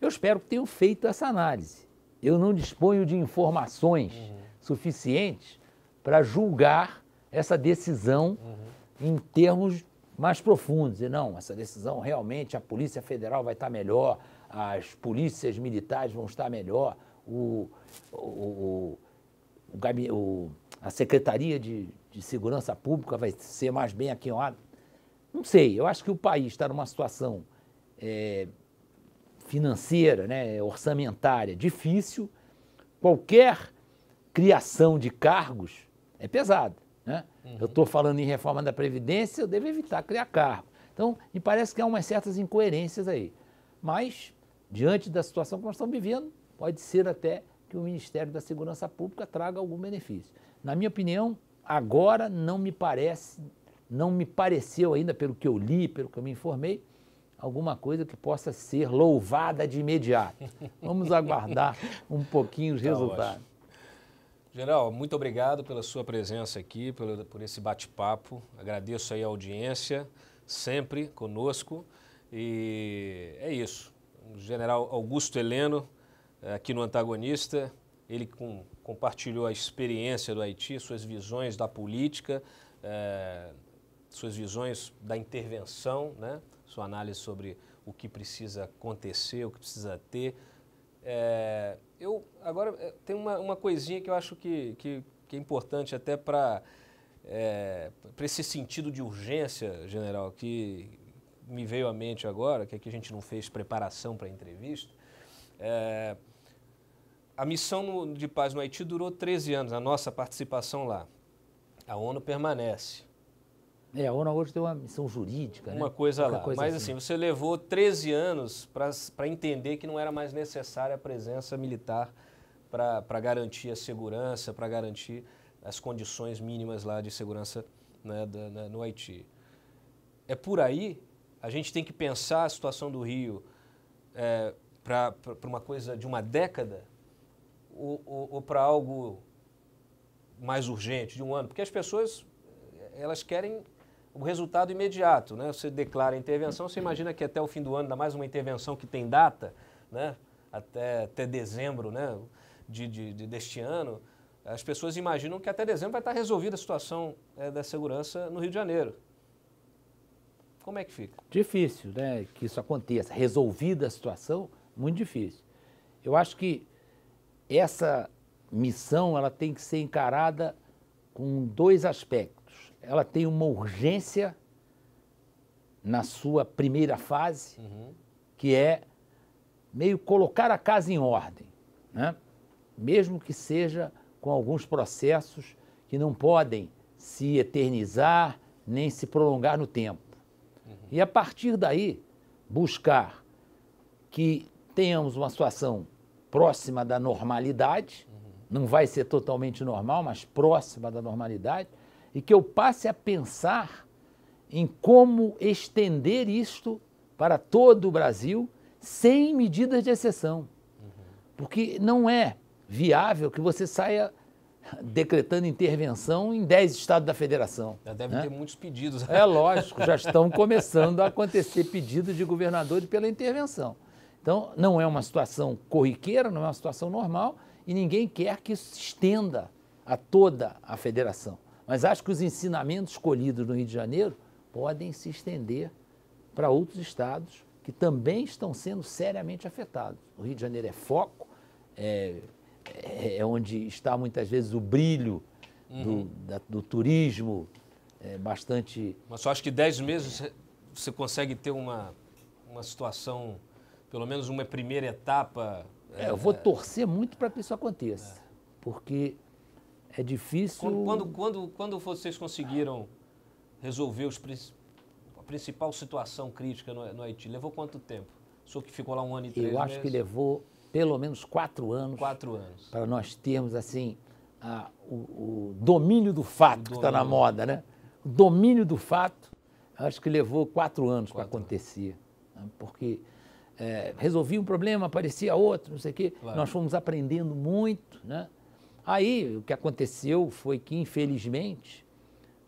Eu espero que tenham feito essa análise. Eu não disponho de informações uhum. suficientes para julgar essa decisão uhum. em termos mais profundos. E não, essa decisão realmente a Polícia Federal vai estar melhor, as polícias militares vão estar melhor, o, o, o, a Secretaria de, de Segurança Pública vai ser mais bem aquinhoada. Não sei, eu acho que o país está numa situação é, financeira, né, orçamentária difícil. Qualquer criação de cargos é pesada. Uhum. Eu estou falando em reforma da Previdência, eu devo evitar criar cargo. Então, me parece que há umas certas incoerências aí. Mas, diante da situação que nós estamos vivendo, pode ser até que o Ministério da Segurança Pública traga algum benefício. Na minha opinião, agora não me parece, não me pareceu ainda, pelo que eu li, pelo que eu me informei, alguma coisa que possa ser louvada de imediato. Vamos aguardar um pouquinho os tá resultados. General, muito obrigado pela sua presença aqui, pelo, por esse bate-papo. Agradeço aí a audiência, sempre conosco. E é isso. O general Augusto Heleno, eh, aqui no Antagonista, ele com, compartilhou a experiência do Haiti, suas visões da política, eh, suas visões da intervenção, né? sua análise sobre o que precisa acontecer, o que precisa ter, é, eu agora é, tem uma, uma coisinha que eu acho que, que, que é importante até para é, para esse sentido de urgência, general, que me veio à mente agora, que aqui a gente não fez preparação para a entrevista. É, a missão de paz no Haiti durou 13 anos, a nossa participação lá. A ONU permanece. É, a ONU hoje tem uma missão jurídica. Né? Uma né? coisa Qualquer lá. Coisa Mas assim. assim, você levou 13 anos para entender que não era mais necessária a presença militar para garantir a segurança, para garantir as condições mínimas lá de segurança né, da, na, no Haiti. É por aí a gente tem que pensar a situação do Rio é, para uma coisa de uma década ou, ou, ou para algo mais urgente, de um ano? Porque as pessoas elas querem o resultado imediato. Né? Você declara a intervenção, você imagina que até o fim do ano, ainda mais uma intervenção que tem data, né? até, até dezembro né? de, de, de deste ano, as pessoas imaginam que até dezembro vai estar resolvida a situação é, da segurança no Rio de Janeiro. Como é que fica? Difícil né, que isso aconteça. Resolvida a situação, muito difícil. Eu acho que essa missão ela tem que ser encarada com dois aspectos ela tem uma urgência na sua primeira fase, uhum. que é meio colocar a casa em ordem, né? mesmo que seja com alguns processos que não podem se eternizar nem se prolongar no tempo. Uhum. E a partir daí, buscar que tenhamos uma situação próxima da normalidade, uhum. não vai ser totalmente normal, mas próxima da normalidade, e que eu passe a pensar em como estender isto para todo o Brasil sem medidas de exceção. Porque não é viável que você saia decretando intervenção em 10 estados da federação. Já deve né? ter muitos pedidos. É lógico, já estão começando a acontecer pedidos de governadores pela intervenção. Então, não é uma situação corriqueira, não é uma situação normal e ninguém quer que isso se estenda a toda a federação. Mas acho que os ensinamentos escolhidos no Rio de Janeiro podem se estender para outros estados que também estão sendo seriamente afetados. O Rio de Janeiro é foco, é, é, é onde está muitas vezes o brilho uhum. do, da, do, turismo, é bastante. Mas só acho que 10 meses você consegue ter uma, uma situação, pelo menos uma primeira etapa. É, eu vou é, torcer muito para que isso aconteça, porque é difícil. Quando, quando, quando, vocês conseguiram resolver os, a principal situação crítica no, no, Haiti? Levou quanto tempo? O senhor que ficou lá um ano e três Eu acho meses? que levou pelo menos quatro anos. Quatro anos. Para nós termos, assim, a, o, o, domínio do fato, que está na moda, né? O domínio do fato, acho que levou quatro anos para acontecer. Né? Porque é, eh, resolvia um problema, aparecia outro, não sei o quê. Claro. Nós fomos aprendendo muito, né? Aí o que aconteceu foi que, infelizmente,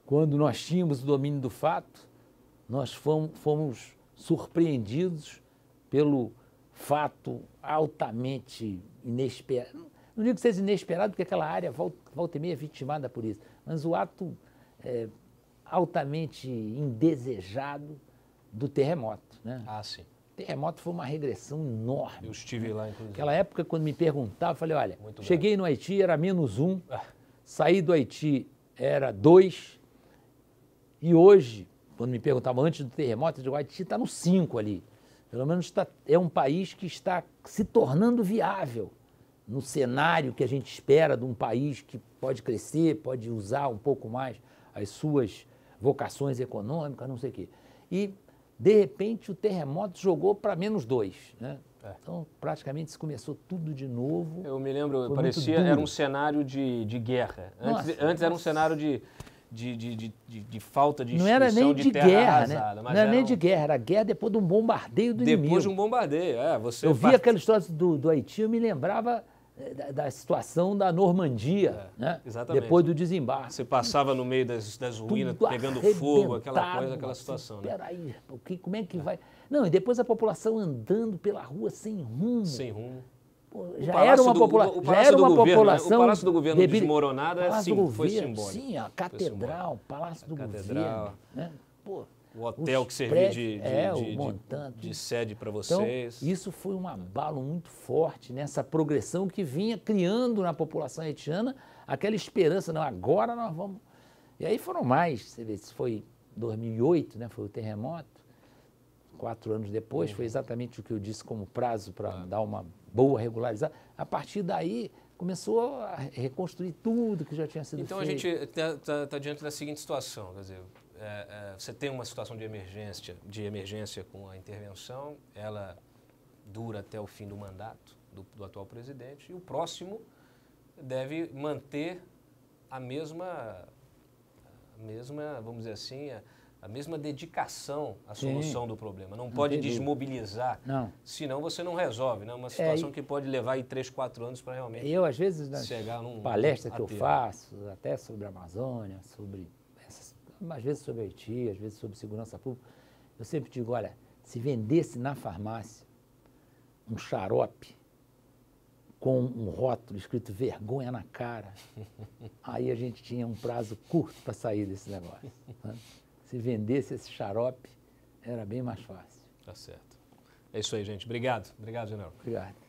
quando nós tínhamos o domínio do fato, nós fomos, fomos surpreendidos pelo fato altamente inesperado. Não digo que seja inesperado, porque aquela área volta, volta e meia é vitimada por isso, mas o ato é, altamente indesejado do terremoto. Né? Ah, sim. Terremoto foi uma regressão enorme. Eu estive lá, inclusive. Naquela época, quando me perguntavam, eu falei, olha, Muito cheguei no Haiti, era menos um, ah. saí do Haiti, era dois, e hoje, quando me perguntavam antes do terremoto, eu digo, o Haiti está no cinco ali. Pelo menos tá, é um país que está se tornando viável no cenário que a gente espera de um país que pode crescer, pode usar um pouco mais as suas vocações econômicas, não sei o quê. E de repente, o terremoto jogou para menos dois. Né? É. Então, praticamente, se começou tudo de novo. Eu me lembro, parecia, era um cenário de, de guerra. Antes, nossa, antes era um cenário de, de, de, de, de falta de Não era nem de, guerra, né? arrasada, né? Não era, era nem um... de guerra, era guerra depois de um bombardeio do depois inimigo. Depois de um bombardeio, é. Você eu vi aquela história do, do Haiti, eu me lembrava da, da situação da Normandia, é, né? depois do desembarque. Você passava no meio das, das ruínas, Tudo pegando fogo, aquela coisa, aquela situação. Assim, né? Peraí, que, como é que é. vai... Não, e depois a população andando pela rua sem rumo. Sem rumo. já, era uma, do, popula o, o já era uma governo, população... Né? O Palácio do Governo debil... desmoronado é, sim, governo, foi simbólico. Sim, a Catedral, o Palácio do Catedral. Governo. Né? Pô, o hotel que servia de, de, é, de, de, sede para então, vocês. Então, isso foi um abalo muito forte nessa progressão que vinha criando na população haitiana aquela esperança, não, agora nós vamos. E aí foram mais, você vê, isso foi 2008, né, foi o terremoto, quatro anos depois, uhum. foi exatamente o que eu disse como prazo para uhum. dar uma boa regularizada. A partir daí, começou a reconstruir tudo que já tinha sido então, feito. Então a gente está tá, tá diante da seguinte situação, quer dizer, é, é, você tem uma situação de emergência, de emergência com a intervenção, ela dura até o fim do mandato do, do atual presidente e o próximo deve manter a mesma, a mesma vamos dizer assim, a, a mesma dedicação à solução Sim. do problema. Não, pode entendi. desmobilizar, não. senão você não resolve. É né? uma situação é, e... que pode levar aí três, quatro anos para realmente. Eu, às vezes, nas palestras que eu faço, até sobre a Amazônia, sobre às vezes sobre IT, às vezes sobre segurança pública. Eu sempre digo, olha, se vendesse na farmácia um xarope com um rótulo escrito vergonha na cara, aí a gente tinha um prazo curto para sair desse negócio. Né? Se vendesse esse xarope, era bem mais fácil. Tá certo. É isso aí, gente. Obrigado. Obrigado, General. Obrigado.